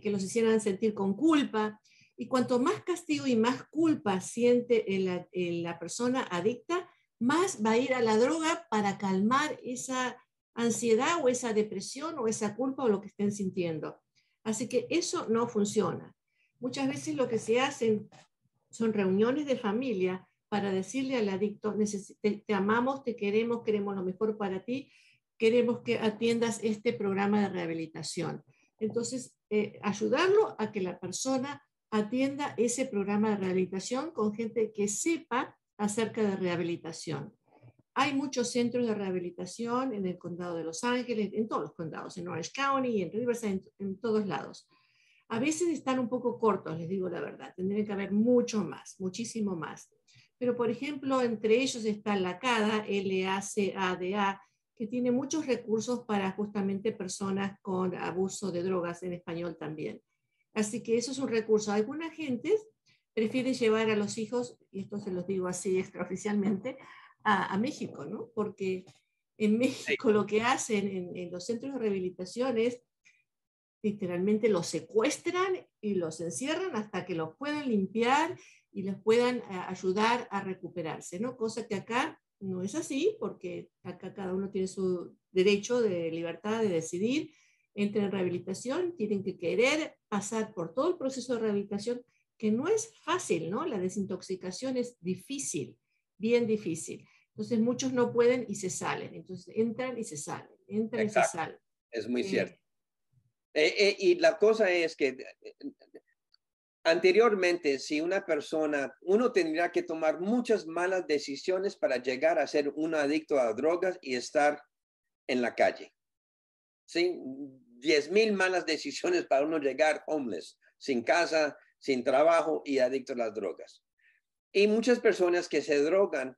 los hicieran sentir con culpa. Y cuanto más castigo y más culpa siente la, persona adicta, más va a ir a la droga para calmar esa ansiedad o esa depresión o esa culpa o lo que estén sintiendo. Así que eso no funciona. Muchas veces lo que se hacen son reuniones de familia para decirle al adicto, te amamos, te queremos, queremos lo mejor para ti, queremos que atiendas este programa de rehabilitación. Entonces, eh, ayudarlo a que la persona atienda ese programa de rehabilitación con gente que sepa acerca de rehabilitación. Hay muchos centros de rehabilitación en el condado de Los Ángeles, en todos los condados, en Orange County, en Riverside, en, todos lados. A veces están un poco cortos, les digo la verdad. Tendrían que haber mucho más, muchísimo más. Pero, por ejemplo, entre ellos está la CADA, L-A-C-A-D-A, que tiene muchos recursos para justamente personas con abuso de drogas en español también. Así que eso es un recurso. Algunas gentes prefieren llevar a los hijos, y esto se los digo así extraoficialmente, a, México, ¿no? Porque en México lo que hacen en, en los centros de rehabilitación es literalmente los secuestran y los encierran hasta que los puedan limpiar y les puedan eh, ayudar a recuperarse, ¿no? Cosa que acá no es así, porque acá cada uno tiene su derecho de libertad de decidir. entre en rehabilitación, tienen que querer pasar por todo el proceso de rehabilitación, que no es fácil, ¿no? La desintoxicación es difícil, bien difícil. Entonces muchos no pueden y se salen. Entonces entran y se salen, entran y se salen. Es muy eh, cierto. Eh, eh, y la cosa es que Anteriormente, si una persona, uno tendría que tomar muchas malas decisiones para llegar a ser un adicto a drogas y estar en la calle. ¿Sí? Diez mil malas decisiones para uno llegar homeless, sin casa, sin trabajo y adicto a las drogas. Y muchas personas que se drogan,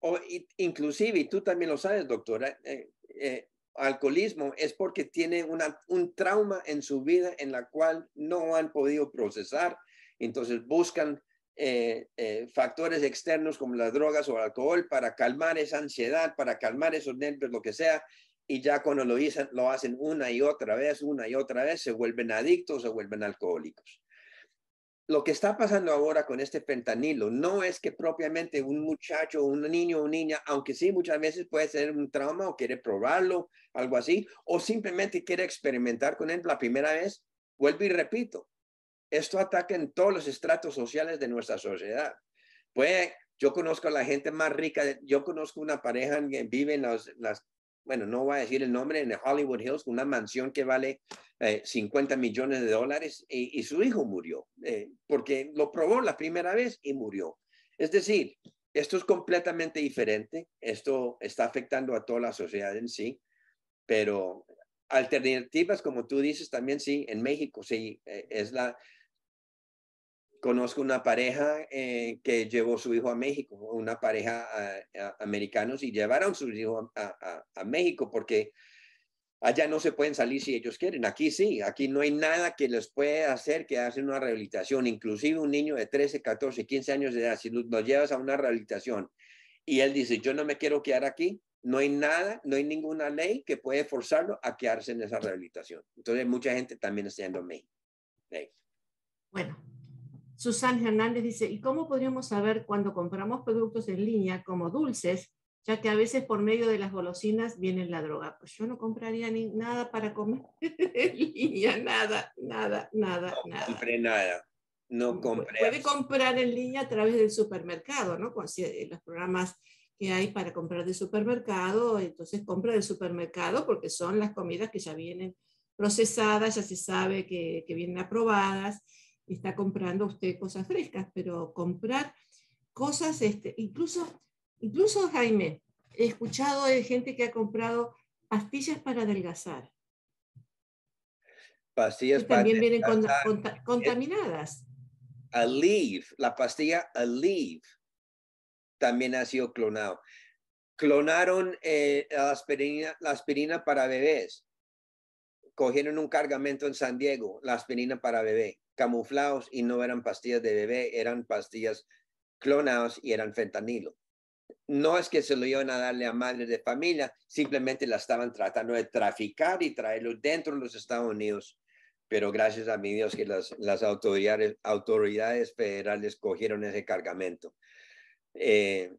o inclusive, y tú también lo sabes, doctora, eh, eh, alcoholismo es porque tiene un trauma en su vida en la cual no han podido procesar. Entonces buscan eh, eh, factores externos como las drogas o alcohol para calmar esa ansiedad, para calmar esos nervios, lo que sea. Y ya cuando lo, dicen, lo hacen una y otra vez, una y otra vez, se vuelven adictos, se vuelven alcohólicos lo que está pasando ahora con este fentanilo no es que propiamente un muchacho, un niño o niña, aunque sí muchas veces puede ser un trauma o quiere probarlo, algo así, o simplemente quiere experimentar con él la primera vez, vuelvo y repito, esto ataca en todos los estratos sociales de nuestra sociedad. Pues yo conozco a la gente más rica, yo conozco una pareja que vive en las, las bueno, no voy a decir el nombre, en Hollywood Hills, una mansión que vale 50 eh, millones de dólares y, su hijo murió, eh, porque lo probó la primera vez y murió. Es decir, esto es completamente diferente, esto está afectando a toda la sociedad en sí, pero alternativas, como tú dices, también sí, en México sí, eh, es la, Conozco una pareja eh, que llevó su hijo a México, una pareja eh, americanos y llevaron su hijo a, México porque allá no se pueden salir si ellos quieren. Aquí sí, aquí no hay nada que les puede hacer que hacen una rehabilitación. Inclusive un niño de 13, 14, 15 años de edad, si lo llevas a una rehabilitación y él dice, yo no me quiero quedar aquí, no hay nada, no hay ninguna ley que puede forzarlo a quedarse en esa rehabilitación. Entonces mucha gente también está en a México. Bueno, Susan Hernández dice, ¿y cómo podríamos saber cuando compramos productos en línea como dulces, ya que a veces por medio de las golosinas viene la droga? Pues yo no compraría ni nada para comer en línea, nada, nada, nada, no nada. Compré nada. No compré. Puede comprar en línea a través del supermercado, ¿no? Con eh, los programas que hay para comprar de supermercado, entonces compra del supermercado porque son las comidas que ya vienen procesadas, ya se sabe que vienen aprobadas está comprando usted cosas frescas, pero comprar cosas, este, incluso, incluso Jaime, he escuchado de gente que ha comprado pastillas para adelgazar. Pastillas para también vienen contaminadas. Alive, la pastilla Alive también ha sido clonado. Clonaron eh, la, aspirina, la aspirina para bebés. Cogieron un cargamento en San Diego, la aspirina para bebé camuflados y no eran pastillas de bebé, eran pastillas clonados y eran fentanilo. No es que se lo iban a darle a madres de familia, simplemente la estaban tratando de traficar y traerlo dentro de los Estados Unidos. Pero gracias a mi Dios que las, autoridades, federales cogieron ese cargamento. Eh,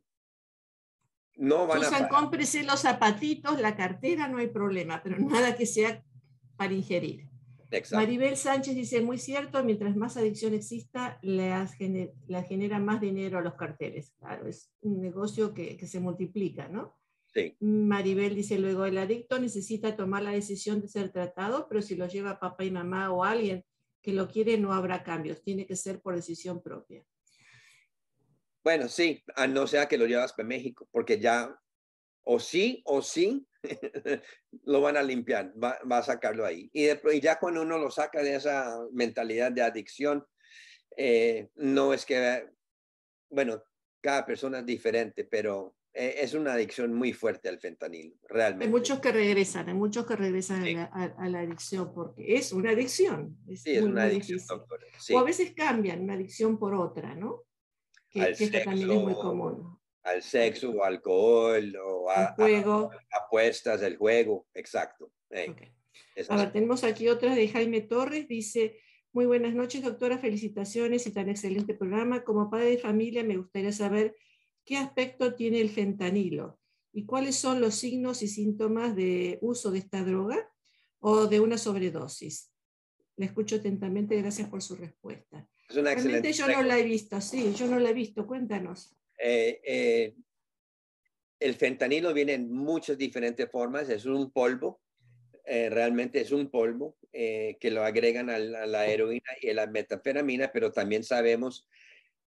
no van a... cómprese los zapatitos, la cartera, no hay problema, pero nada que sea para ingerir. Maribel Sánchez dice, muy cierto, mientras más adicción exista, la, la genera más dinero a los carteles. Claro, es un negocio que, se multiplica, ¿no? Sí. Maribel dice luego, el adicto necesita tomar la decisión de ser tratado, pero si lo lleva papá y mamá o alguien que lo quiere, no habrá cambios, tiene que ser por decisión propia. Bueno, sí, a no sea que lo llevas para México, porque ya o sí o sí lo van a limpiar, va, a sacarlo ahí. Y, ya cuando uno lo saca de esa mentalidad de adicción, eh, no es que, bueno, cada persona es diferente, pero eh, es una adicción muy fuerte al fentanil, realmente. Hay muchos que regresan, hay muchos que regresan a, la, adicción porque es una adicción. Es sí, es una adicción, O a veces cambian una adicción por otra, ¿no? Que, también es muy común al sexo o alcohol o a, apuestas, el juego, exacto. Ahora tenemos aquí otra de Jaime Torres, dice, muy buenas noches doctora, felicitaciones y tan excelente programa. Como padre de familia me gustaría saber qué aspecto tiene el fentanilo y cuáles son los signos y síntomas de uso de esta droga o de una sobredosis. La escucho atentamente, gracias por su respuesta. Es una Realmente excelente yo no la he visto, sí, yo no la he visto, cuéntanos. Eh, eh, el fentanilo viene en muchas diferentes formas, es un polvo, eh, realmente es un polvo que lo agregan a la, heroína y a la metanfetamina, pero también sabemos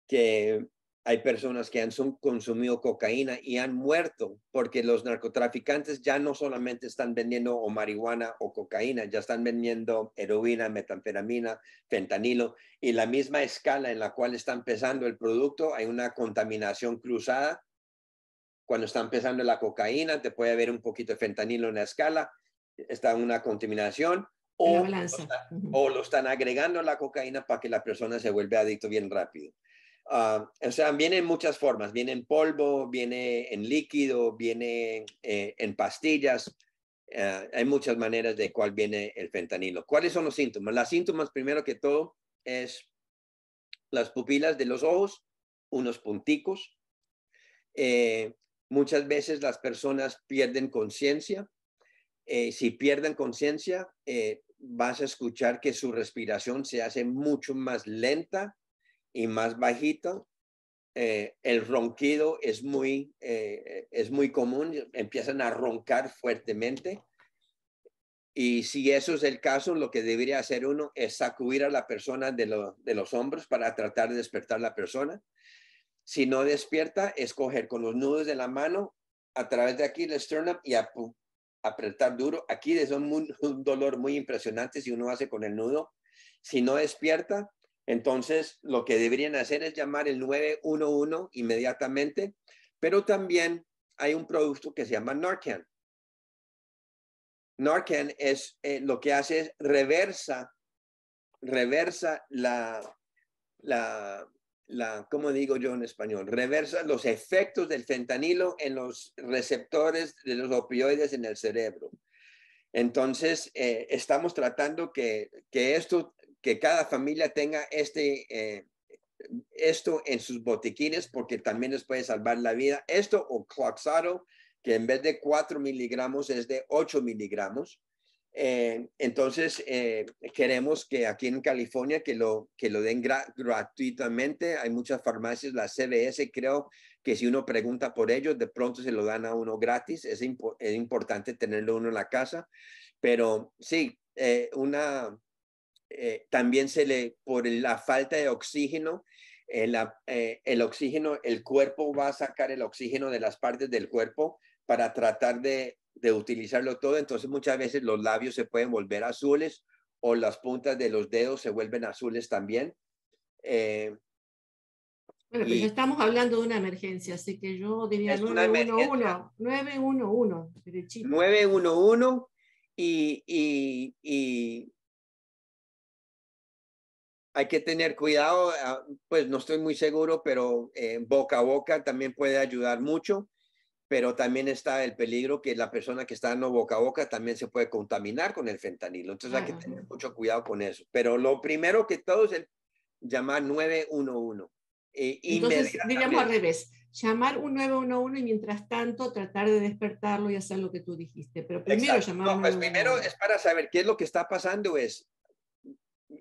que hay personas que han consumido cocaína y han muerto porque los narcotraficantes ya no solamente están vendiendo o marihuana o cocaína, ya están vendiendo heroína, metanfetamina, fentanilo y la misma escala en la cual están pesando el producto, hay una contaminación cruzada. Cuando están pesando la cocaína, te puede haber un poquito de fentanilo en la escala, está una contaminación. O o lo, están agregando a la cocaína para que la persona se vuelva adicto bien rápido. Ah, o sea, viene en muchas formas, viene en polvo, viene en líquido, viene eh, en pastillas. Ah, hay muchas maneras de cuál viene el fentanilo. ¿Cuáles son los síntomas? Los síntomas, primero que todo, es las pupilas de los ojos, unos punticos. Eh, muchas veces las personas pierden conciencia. Eh, si pierden conciencia, vas a escuchar que su respiración se hace mucho más lenta, y más bajito, eh, el ronquido es muy, eh, es muy común, empiezan a roncar fuertemente. Y si eso es el caso, lo que debería hacer uno es sacudir a la persona de, los hombros para tratar de despertar la persona. Si no despierta, escoger con los nudos de la mano a través de aquí el sternum y apretar duro. Aquí es son un dolor muy impresionante si uno hace con el nudo. Si no despierta, entonces, lo que deberían hacer es llamar el 911 inmediatamente, pero también hay un producto que se llama Narcan. Narcan es eh, lo que hace reversa, reversa la, la, la, ¿cómo digo yo en español? Reversa los efectos del fentanilo en los receptores de los opioides en el cerebro. Entonces, eh, estamos tratando que, que esto que cada familia tenga este, eh, esto en sus botiquines porque también les puede salvar la vida. Esto o cloxado, que en vez de 4 miligramos es de 8 miligramos. Eh, entonces, eh, queremos que aquí en California que lo, que lo den gratuitamente. Hay muchas farmacias, la CBS creo que si uno pregunta por ellos, de pronto se lo dan a uno gratis. Es, importante tenerlo uno en la casa. Pero sí, una, eh, también se le, por la falta de oxígeno, el, eh, eh, el oxígeno, el cuerpo va a sacar el oxígeno de las partes del cuerpo para tratar de, de utilizarlo todo. Entonces muchas veces los labios se pueden volver azules o las puntas de los dedos se vuelven azules también. bueno, pues estamos hablando de una emergencia, así que yo diría 911, 911, 911 y, y, y hay que tener cuidado, ah, pues no estoy muy seguro, pero eh, boca a boca también puede ayudar mucho, pero también está el peligro que la persona que está dando boca a boca también se puede contaminar con el fentanilo. Entonces hay que tener mucho cuidado con eso. Pero lo primero que todo es el llamar 911. Eh, Entonces, diríamos al revés, llamar un 911 y mientras tanto tratar de despertarlo y hacer lo que tú dijiste. Pero primero llamar pues primero es para saber qué es lo que está pasando, es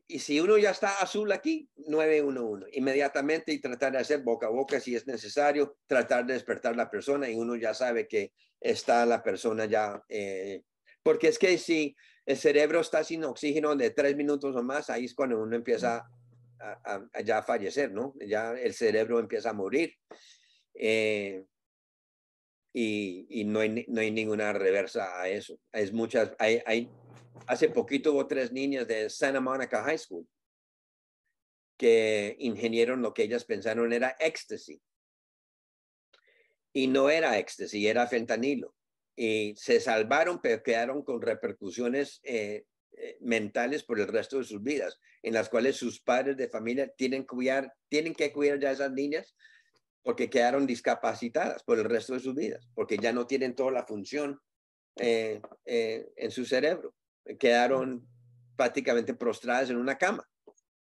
y si uno ya está azul aquí, 911, inmediatamente y tratar de hacer boca a boca si es necesario, tratar de despertar la persona y uno ya sabe que está la persona ya, eh, porque es que si el cerebro está sin oxígeno de tres minutos o más, ahí es cuando uno empieza a, a, fallecer, ¿no? Ya el cerebro empieza a morir. Eh, y, y no, hay, ninguna reversa a eso. Es muchas, hay Hace poquito hubo tres niñas de Santa Monica High School que ingenieron lo que ellas pensaron era éxtasis. Y no era éxtasis, era fentanilo. Y se salvaron, pero quedaron con repercusiones eh, eh, mentales por el resto de sus vidas, en las cuales sus padres de familia tienen, que cuidar ya a esas niñas porque quedaron discapacitadas por el resto de sus vidas, porque ya no tienen toda la función eh, en su cerebro quedaron prácticamente prostradas en una cama.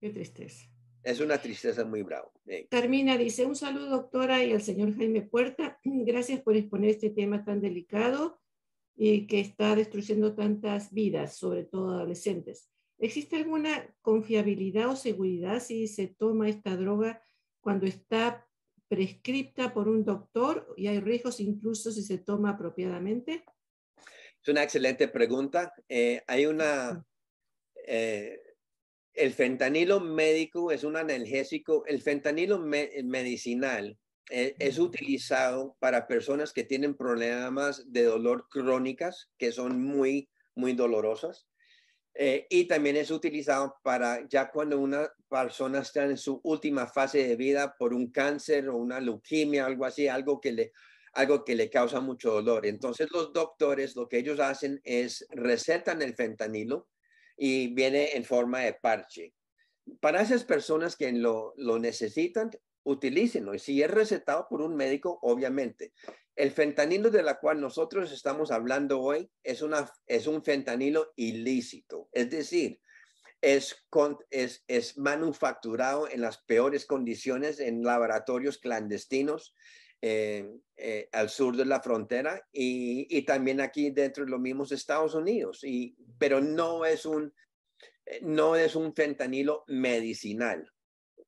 Qué tristeza. Es una tristeza muy brava. termina eh, dice, un saludo doctora y al señor Jaime Puerta. Gracias por exponer este tema tan delicado y que está destruyendo tantas vidas, sobre todo adolescentes. ¿Existe alguna confiabilidad o seguridad si se toma esta droga cuando está prescripta por un doctor y hay riesgos incluso si se toma apropiadamente? Es una excelente pregunta. Eh, hay una... Eh, el fentanilo médico es un analgésico. El fentanilo medicinal eh, es utilizado para personas que tienen problemas de dolor crónicas, que son muy, muy dolorosas. y también es utilizado para ya cuando una persona está en su última fase de vida por un cáncer o una leucemia, algo así, algo que le algo que le causa mucho dolor. Entonces los doctores lo que ellos hacen es recetan el fentanilo y viene en forma de parche. Para esas personas que lo, lo necesitan, utilícenlo. Y si es recetado por un médico, obviamente. El fentanilo de la cual nosotros estamos hablando hoy es, una, es un fentanilo ilícito, es decir, es, es, es manufacturado en las peores condiciones en laboratorios clandestinos eh, al sur de la frontera y, y, también aquí dentro de los mismos Estados Unidos. Y, pero no es, un, eh, no es un fentanilo medicinal,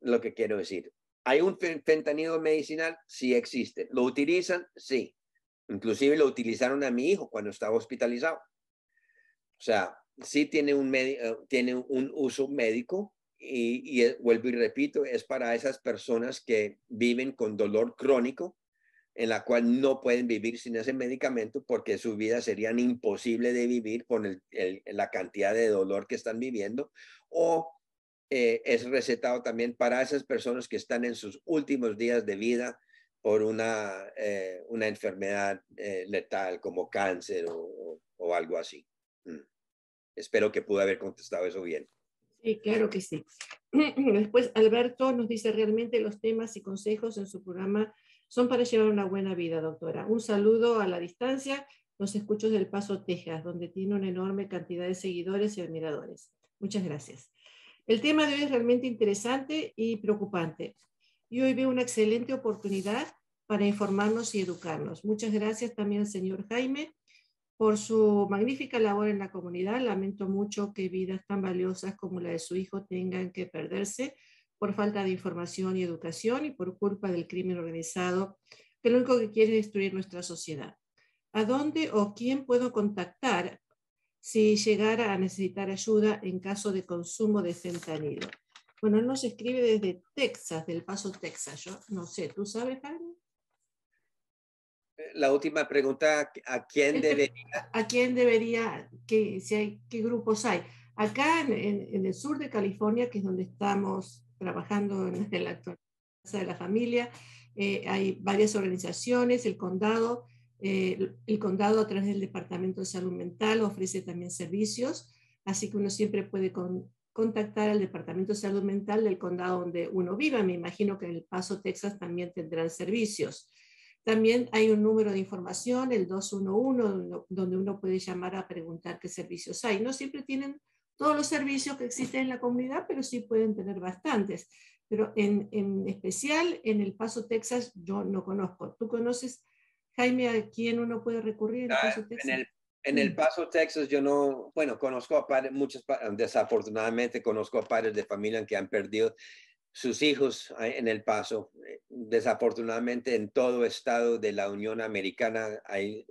lo que quiero decir. ¿Hay un fentanilo medicinal? Sí existe. ¿Lo utilizan? Sí. Inclusive lo utilizaron a mi hijo cuando estaba hospitalizado. O sea, sí tiene un, eh, tiene un uso médico y, y, vuelvo y repito, es para esas personas que viven con dolor crónico en la cual no pueden vivir sin ese medicamento porque su vida sería imposible de vivir con la cantidad de dolor que están viviendo. O eh, es recetado también para esas personas que están en sus últimos días de vida por una, eh, una enfermedad eh, letal como cáncer o, algo así. Mm. Espero que pude haber contestado eso bien. Sí, claro que sí. Después, Alberto nos dice realmente los temas y consejos en su programa son para llevar una buena vida, doctora. Un saludo a la distancia, los escuchos del Paso Texas, donde tiene una enorme cantidad de seguidores y admiradores. Muchas gracias. El tema de hoy es realmente interesante y preocupante. Y hoy veo una excelente oportunidad para informarnos y educarnos. Muchas gracias también al señor Jaime por su magnífica labor en la comunidad. Lamento mucho que vidas tan valiosas como la de su hijo tengan que perderse por falta de información y educación y por culpa del crimen organizado que lo único que quiere destruir nuestra sociedad. ¿A dónde o quién puedo contactar si llegara a necesitar ayuda en caso de consumo de fentanilo? Bueno, él nos escribe desde Texas, del Paso, Texas. Yo no sé, ¿tú sabes algo? La última pregunta, ¿a quién este, debería? ¿A quién debería? ¿Qué, si hay, qué grupos hay? Acá en, en, el sur de California, que es donde estamos trabajando en, la actualidad de la Familia. Eh, hay varias organizaciones, el condado, eh, el condado a través del Departamento de Salud Mental ofrece también servicios, así que uno siempre puede contactar al Departamento de Salud Mental del condado donde uno viva. Me imagino que en El Paso, Texas, también tendrán servicios. También hay un número de información, el 211, donde uno puede llamar a preguntar qué servicios hay. No siempre tienen todos los servicios que existen en la comunidad, pero sí pueden tener bastantes. Pero en, especial en El Paso, Texas, yo no conozco. ¿Tú conoces, Jaime, a quién uno puede recurrir en El ah, Paso, Texas? En el, Paso, Texas, yo no, bueno, conozco a padres, muchos, desafortunadamente conozco a padres de familia que han perdido sus hijos eh, en El Paso. Desafortunadamente en todo estado de la Unión Americana hay, eh,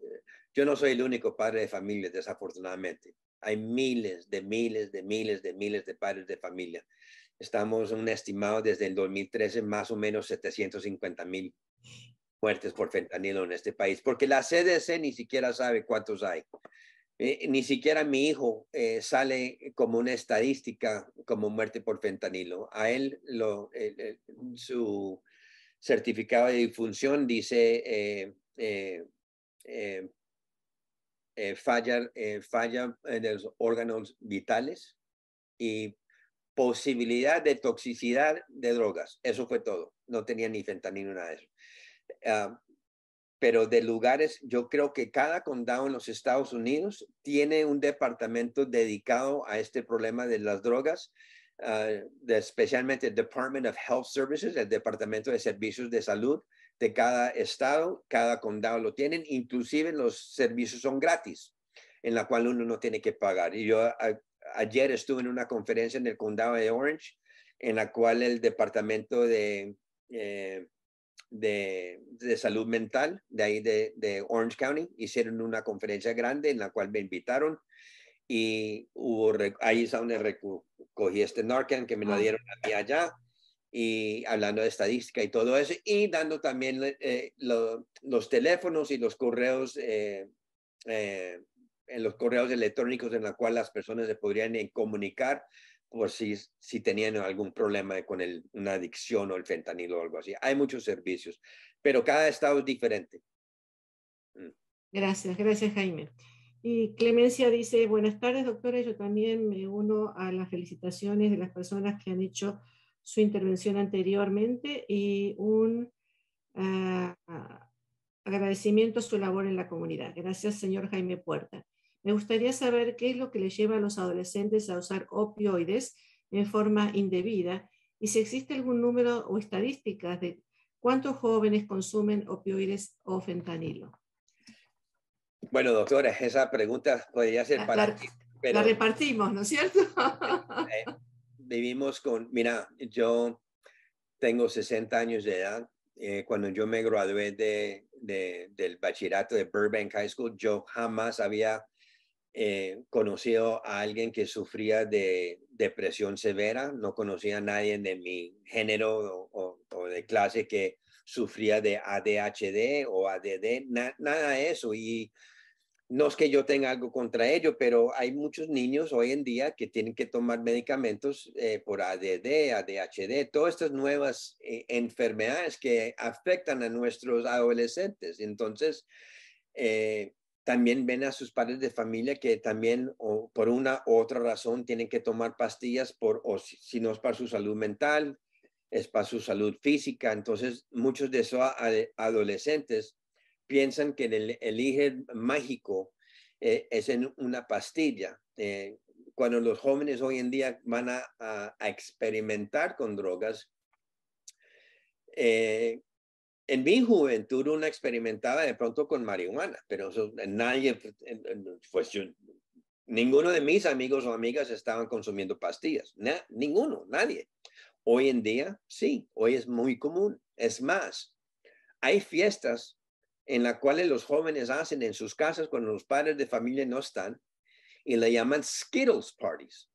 yo no soy el único padre de familia, desafortunadamente. Hay miles de miles de miles de miles de padres de familia. Estamos en un estimado desde el 2013 más o menos 750 mil muertes por fentanilo en este país, porque la CDC ni siquiera sabe cuántos hay. Eh, ni siquiera mi hijo eh, sale como una estadística como muerte por fentanilo. A él lo, su certificado de difunción dice eh, eh, eh, fallan, en los órganos vitales y posibilidad de toxicidad de drogas. Eso fue todo. No tenía ni fentanilo ni nada de eso. Ah, pero de lugares, yo creo que cada condado en los Estados Unidos tiene un departamento dedicado a este problema de las drogas, ah, especialmente el Department of Health Services, el Departamento de Servicios de Salud, de cada estado, cada condado lo tienen, inclusive los servicios son gratis, en la cual uno no tiene que pagar. Y yo ayer estuve en una conferencia en el condado de Orange, en la cual el departamento de, eh, de, salud mental de ahí de, Orange County hicieron una conferencia grande en la cual me invitaron y hubo, ahí es donde recogí este Narcan que me lo ah. dieron allá y hablando de estadística y todo eso, y dando también eh, eh, los teléfonos y los correos, eh, en los correos electrónicos en los cuales las personas se podrían comunicar por si, si tenían algún problema con el, una adicción o el fentanilo o algo así. Hay muchos servicios, pero cada estado es diferente. Mm. Gracias, gracias Jaime. Y Clemencia dice, buenas tardes doctora, yo también me uno a las felicitaciones de las personas que han hecho su intervención anteriormente y un ah, ah, agradecimiento a su labor en la comunidad. Gracias, señor Jaime Puerta. Me gustaría saber qué es lo que le lleva a los adolescentes a usar opioides en forma indebida y si existe algún número o estadísticas de cuántos jóvenes consumen opioides o fentanilo. Bueno, doctora, esa pregunta podría ser ah, para La repartimos, ¿no es cierto? Eh, vivimos con, mira, yo tengo 60 años de edad. Eh, cuando yo me gradué de, del bachillerato de Burbank High School, yo jamás había eh, conocido a alguien que sufría de depresión severa. No conocía a nadie de mi género o, de clase que sufría de ADHD o ADD, nada de eso. Y no es que yo tenga algo contra ello, pero hay muchos niños hoy en día que tienen que tomar medicamentos eh, por ADD, ADHD, todas estas nuevas eh, enfermedades que afectan a nuestros adolescentes. Entonces, eh, también ven a sus padres de familia que también por una u otra razón tienen que tomar pastillas por, o si no es para su salud mental, es para su salud física. Entonces, muchos de esos adolescentes piensan que el, el mágico eh, es en una pastilla. Eh, cuando los jóvenes hoy en día van a, experimentar con drogas, eh, en mi juventud uno experimentaba de pronto con marihuana, pero nadie, pues ninguno de mis amigos o amigas estaban consumiendo pastillas, ninguno, nadie. Hoy en día, sí, hoy es muy común. Es más, hay fiestas en la cual eh, los jóvenes hacen en sus casas cuando los padres de familia no están, y le llaman Skittles Parties.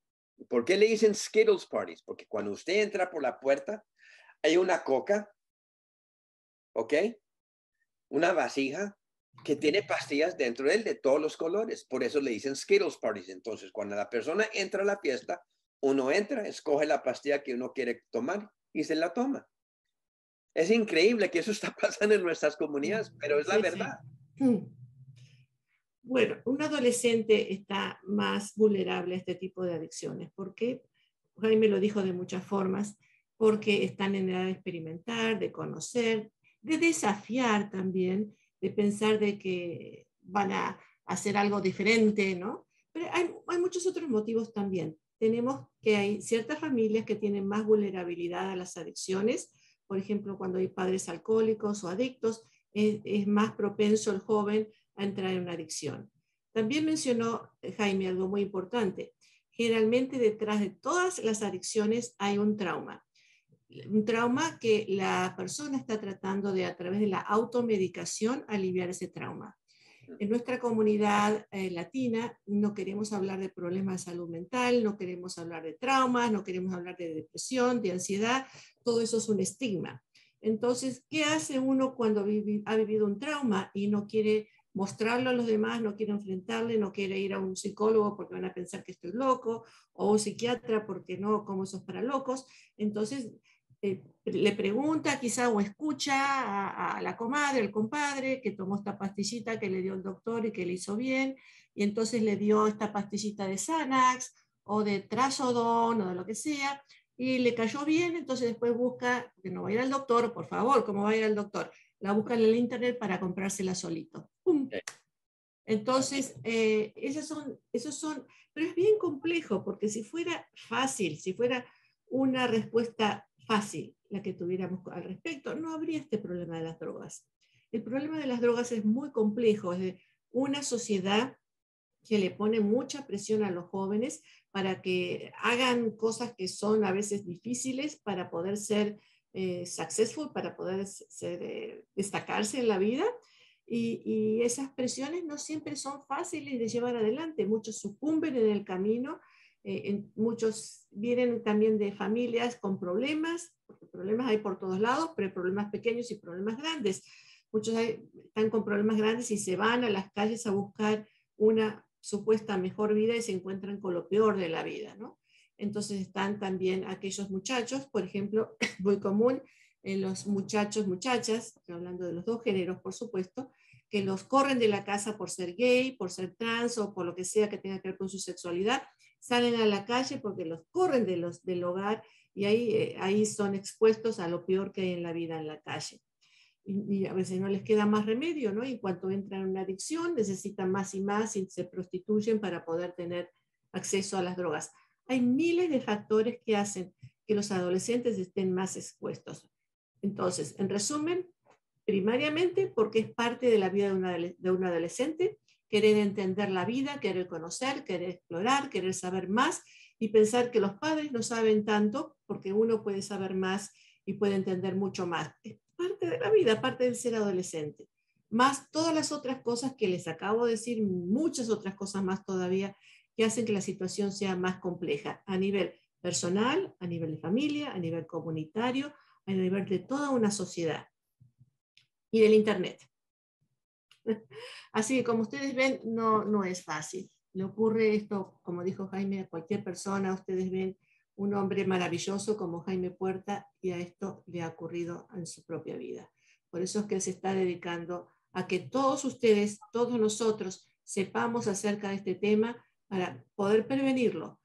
¿Por qué le dicen Skittles Parties? Porque cuando usted entra por la puerta, hay una coca, ¿ok? Una vasija que tiene pastillas dentro de él de todos los colores. Por eso le dicen Skittles Parties. Entonces, cuando la persona entra a la fiesta, uno entra, escoge la pastilla que uno quiere tomar y se la toma. Es increíble que eso está pasando en nuestras comunidades, pero es la verdad. Hmm. Bueno, un adolescente está más vulnerable a este tipo de adicciones. porque qué? Jaime lo dijo de muchas formas, porque están en edad de experimentar, de conocer, de desafiar también, de pensar de que van a hacer algo diferente, ¿no? Pero hay muchos otros motivos también. Tenemos que hay ciertas familias que tienen más vulnerabilidad a las adicciones, por ejemplo, cuando hay padres alcohólicos o adictos, es, más propenso el joven a entrar en una adicción. También mencionó eh, Jaime algo muy importante. Generalmente detrás de todas las adicciones hay un trauma. Un trauma que la persona está tratando de, a través de la automedicación, aliviar ese trauma. En nuestra comunidad eh, latina no queremos hablar de problemas de salud mental, no queremos hablar de traumas, no queremos hablar de depresión, de ansiedad, todo eso es un estigma. Entonces, ¿qué hace uno cuando ha vivido un trauma y no quiere mostrarlo a los demás, no quiere enfrentarle, no quiere ir a un psicólogo porque van a pensar que estoy loco, o un psiquiatra porque no, como esos para locos? Entonces, eh, le pregunta quizá o escucha a, la comadre, el compadre, que tomó esta pastillita que le dio el doctor y que le hizo bien, y entonces le dio esta pastillita de Xanax o de Trazodón o de lo que sea, y le cayó bien, entonces después busca, que no va a ir al doctor, por favor, ¿cómo va a ir al doctor? La busca en el internet para comprársela solito. Entonces, eh, son, esos son, pero es bien complejo, porque si fuera fácil, si fuera una respuesta fácil la que tuviéramos al respecto, no habría este problema de las drogas. El problema de las drogas es muy complejo, es de una sociedad que le pone mucha presión a los jóvenes para que hagan cosas que son a veces difíciles para poder ser eh, successful, para poder eh, destacarse en la vida. Y, y, esas presiones no siempre son fáciles de llevar adelante. Muchos sucumben en el camino eh, muchos vienen también de familias con problemas, porque problemas hay por todos lados, pero hay problemas pequeños y problemas grandes. Muchos están con problemas grandes y se van a las calles a buscar una supuesta mejor vida y se encuentran con lo peor de la vida, ¿no? Entonces están también aquellos muchachos, por ejemplo, muy común en eh, los muchachos, muchachas, estoy hablando de los dos géneros, por supuesto, que los corren de la casa por ser gay, por ser trans o por lo que sea que tenga que ver con su sexualidad, salen a la calle porque los corren de los, del hogar y ahí, eh, ahí son expuestos a lo peor que hay en la vida en la calle. Y, a veces no les queda más remedio, ¿no? Y cuando entran en una adicción necesitan más y más y se prostituyen para poder tener acceso a las drogas. Hay miles de factores que hacen que los adolescentes estén más expuestos. Entonces, en resumen, primariamente porque es parte de la vida de un adolescente, querer entender la vida, querer conocer, querer explorar, querer saber más y pensar que los padres no saben tanto porque uno puede saber más y puede entender mucho más. Es parte de la vida, parte de ser adolescente. Más todas las otras cosas que les acabo de decir, muchas otras cosas más todavía que hacen que la situación sea más compleja a nivel personal, a nivel de familia, a nivel comunitario, a nivel de toda una sociedad. Y del Internet. Así que como ustedes ven, no, no es fácil. Le ocurre esto, como dijo Jaime, a cualquier persona. Ustedes ven un hombre maravilloso como Jaime Puerta y a esto le ha ocurrido en su propia vida. Por eso es que se está dedicando a que todos ustedes, todos nosotros, sepamos acerca de este tema para poder prevenirlo.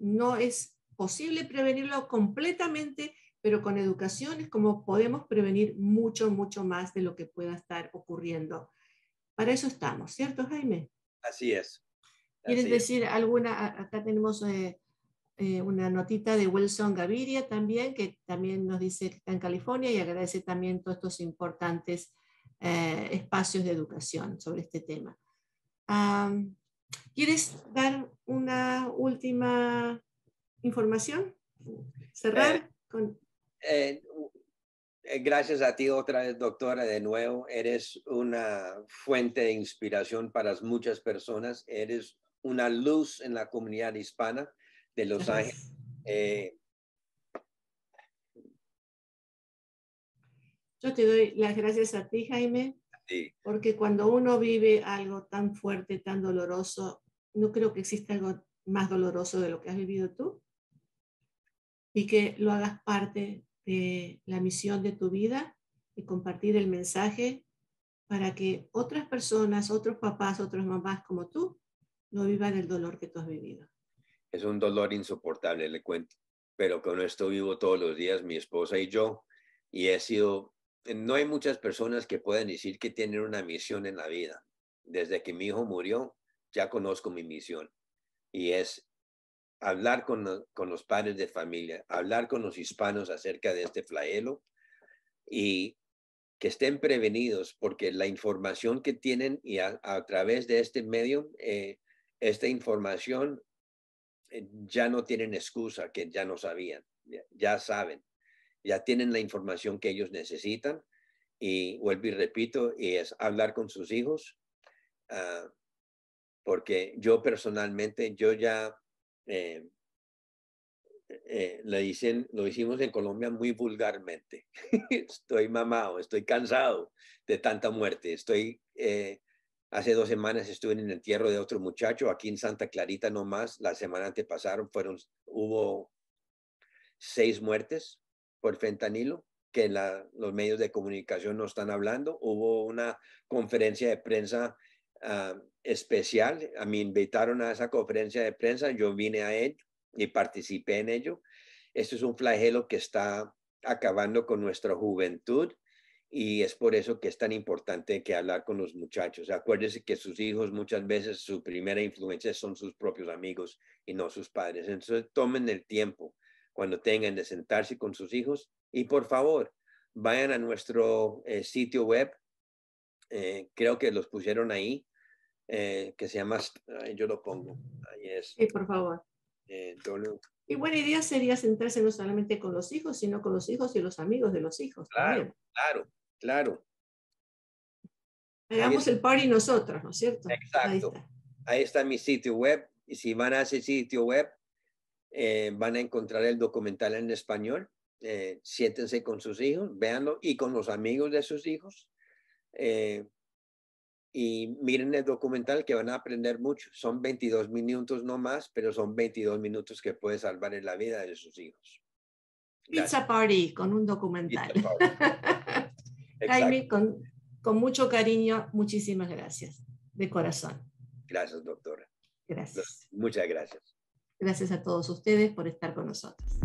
No es posible prevenirlo completamente, pero con educación es como podemos prevenir mucho, mucho más de lo que pueda estar ocurriendo para eso estamos, ¿cierto, Jaime? Así es. ¿Quieres decir alguna? Acá tenemos eh, eh, una notita de Wilson Gaviria también, que también nos dice que está en California y agradece también todos estos importantes eh, espacios de educación sobre este tema. ¿Quieres dar una última información? ¿Cerrar? con... Eh, gracias a ti otra vez, doctora, de nuevo. Eres una fuente de inspiración para muchas personas. Eres una luz en la comunidad hispana de Los Ángeles. Eh, Yo te doy las gracias a ti, Jaime, porque cuando uno vive algo tan fuerte, tan doloroso, no creo que exista algo más doloroso de lo que has vivido tú y que lo hagas parte eh, la misión de tu vida y compartir el mensaje para que otras personas, otros papás, otras mamás como tú, no vivan el dolor que tú has vivido. Es un dolor insoportable, le cuento, pero con esto vivo todos los días, mi esposa y yo, y he sido, no hay muchas personas que puedan decir que tienen una misión en la vida. Desde que mi hijo murió, ya conozco mi misión, y es hablar con, con, los padres de familia, hablar con los hispanos acerca de este flagelo y que estén prevenidos porque la información que tienen y a, través de este medio, eh, esta información eh, ya no tienen excusa que ya no sabían, ya, saben, ya tienen la información que ellos necesitan y vuelvo y repito, y es hablar con sus hijos, ah, porque yo personalmente, yo ya eh, eh dicen, lo hicimos en Colombia muy vulgarmente. estoy mamado, estoy cansado de tanta muerte. Estoy, eh, hace dos semanas estuve en el entierro de otro muchacho aquí en Santa Clarita nomás. La semana antepasaron fueron, hubo seis muertes por fentanilo que la, los medios de comunicación no están hablando. Hubo una conferencia de prensa ah, especial. A mí invitaron a esa conferencia de prensa, yo vine a ello y participé en ello. Esto es un flagelo que está acabando con nuestra juventud y es por eso que es tan importante que hablar con los muchachos. Acuérdense que sus hijos muchas veces su primera influencia son sus propios amigos y no sus padres. Entonces tomen el tiempo cuando tengan de sentarse con sus hijos y por favor vayan a nuestro eh, sitio web. Eh, creo que los pusieron ahí, eh, que se llama, yo lo pongo, ahí es. Sí, por favor. Eh, y buena idea sería centrarse no solamente con los hijos, sino con los hijos y los amigos de los hijos. Claro, claro, claro. Hagamos el party nosotros, ¿no es cierto? Exacto. Ahí está. mi sitio web. Y si van a ese sitio web, eh, van a encontrar el documental en español. Eh, siéntense con sus hijos, véanlo y con los amigos de sus hijos. Eh, y miren el documental que van a aprender mucho. Son 22 minutos no más, pero son 22 minutos que puede salvar en la vida de sus hijos. Pizza Party con un documental. Jaime, con, con mucho cariño, muchísimas gracias, de corazón. Gracias, doctora. Gracias. Muchas gracias. Gracias a todos ustedes por estar con nosotros.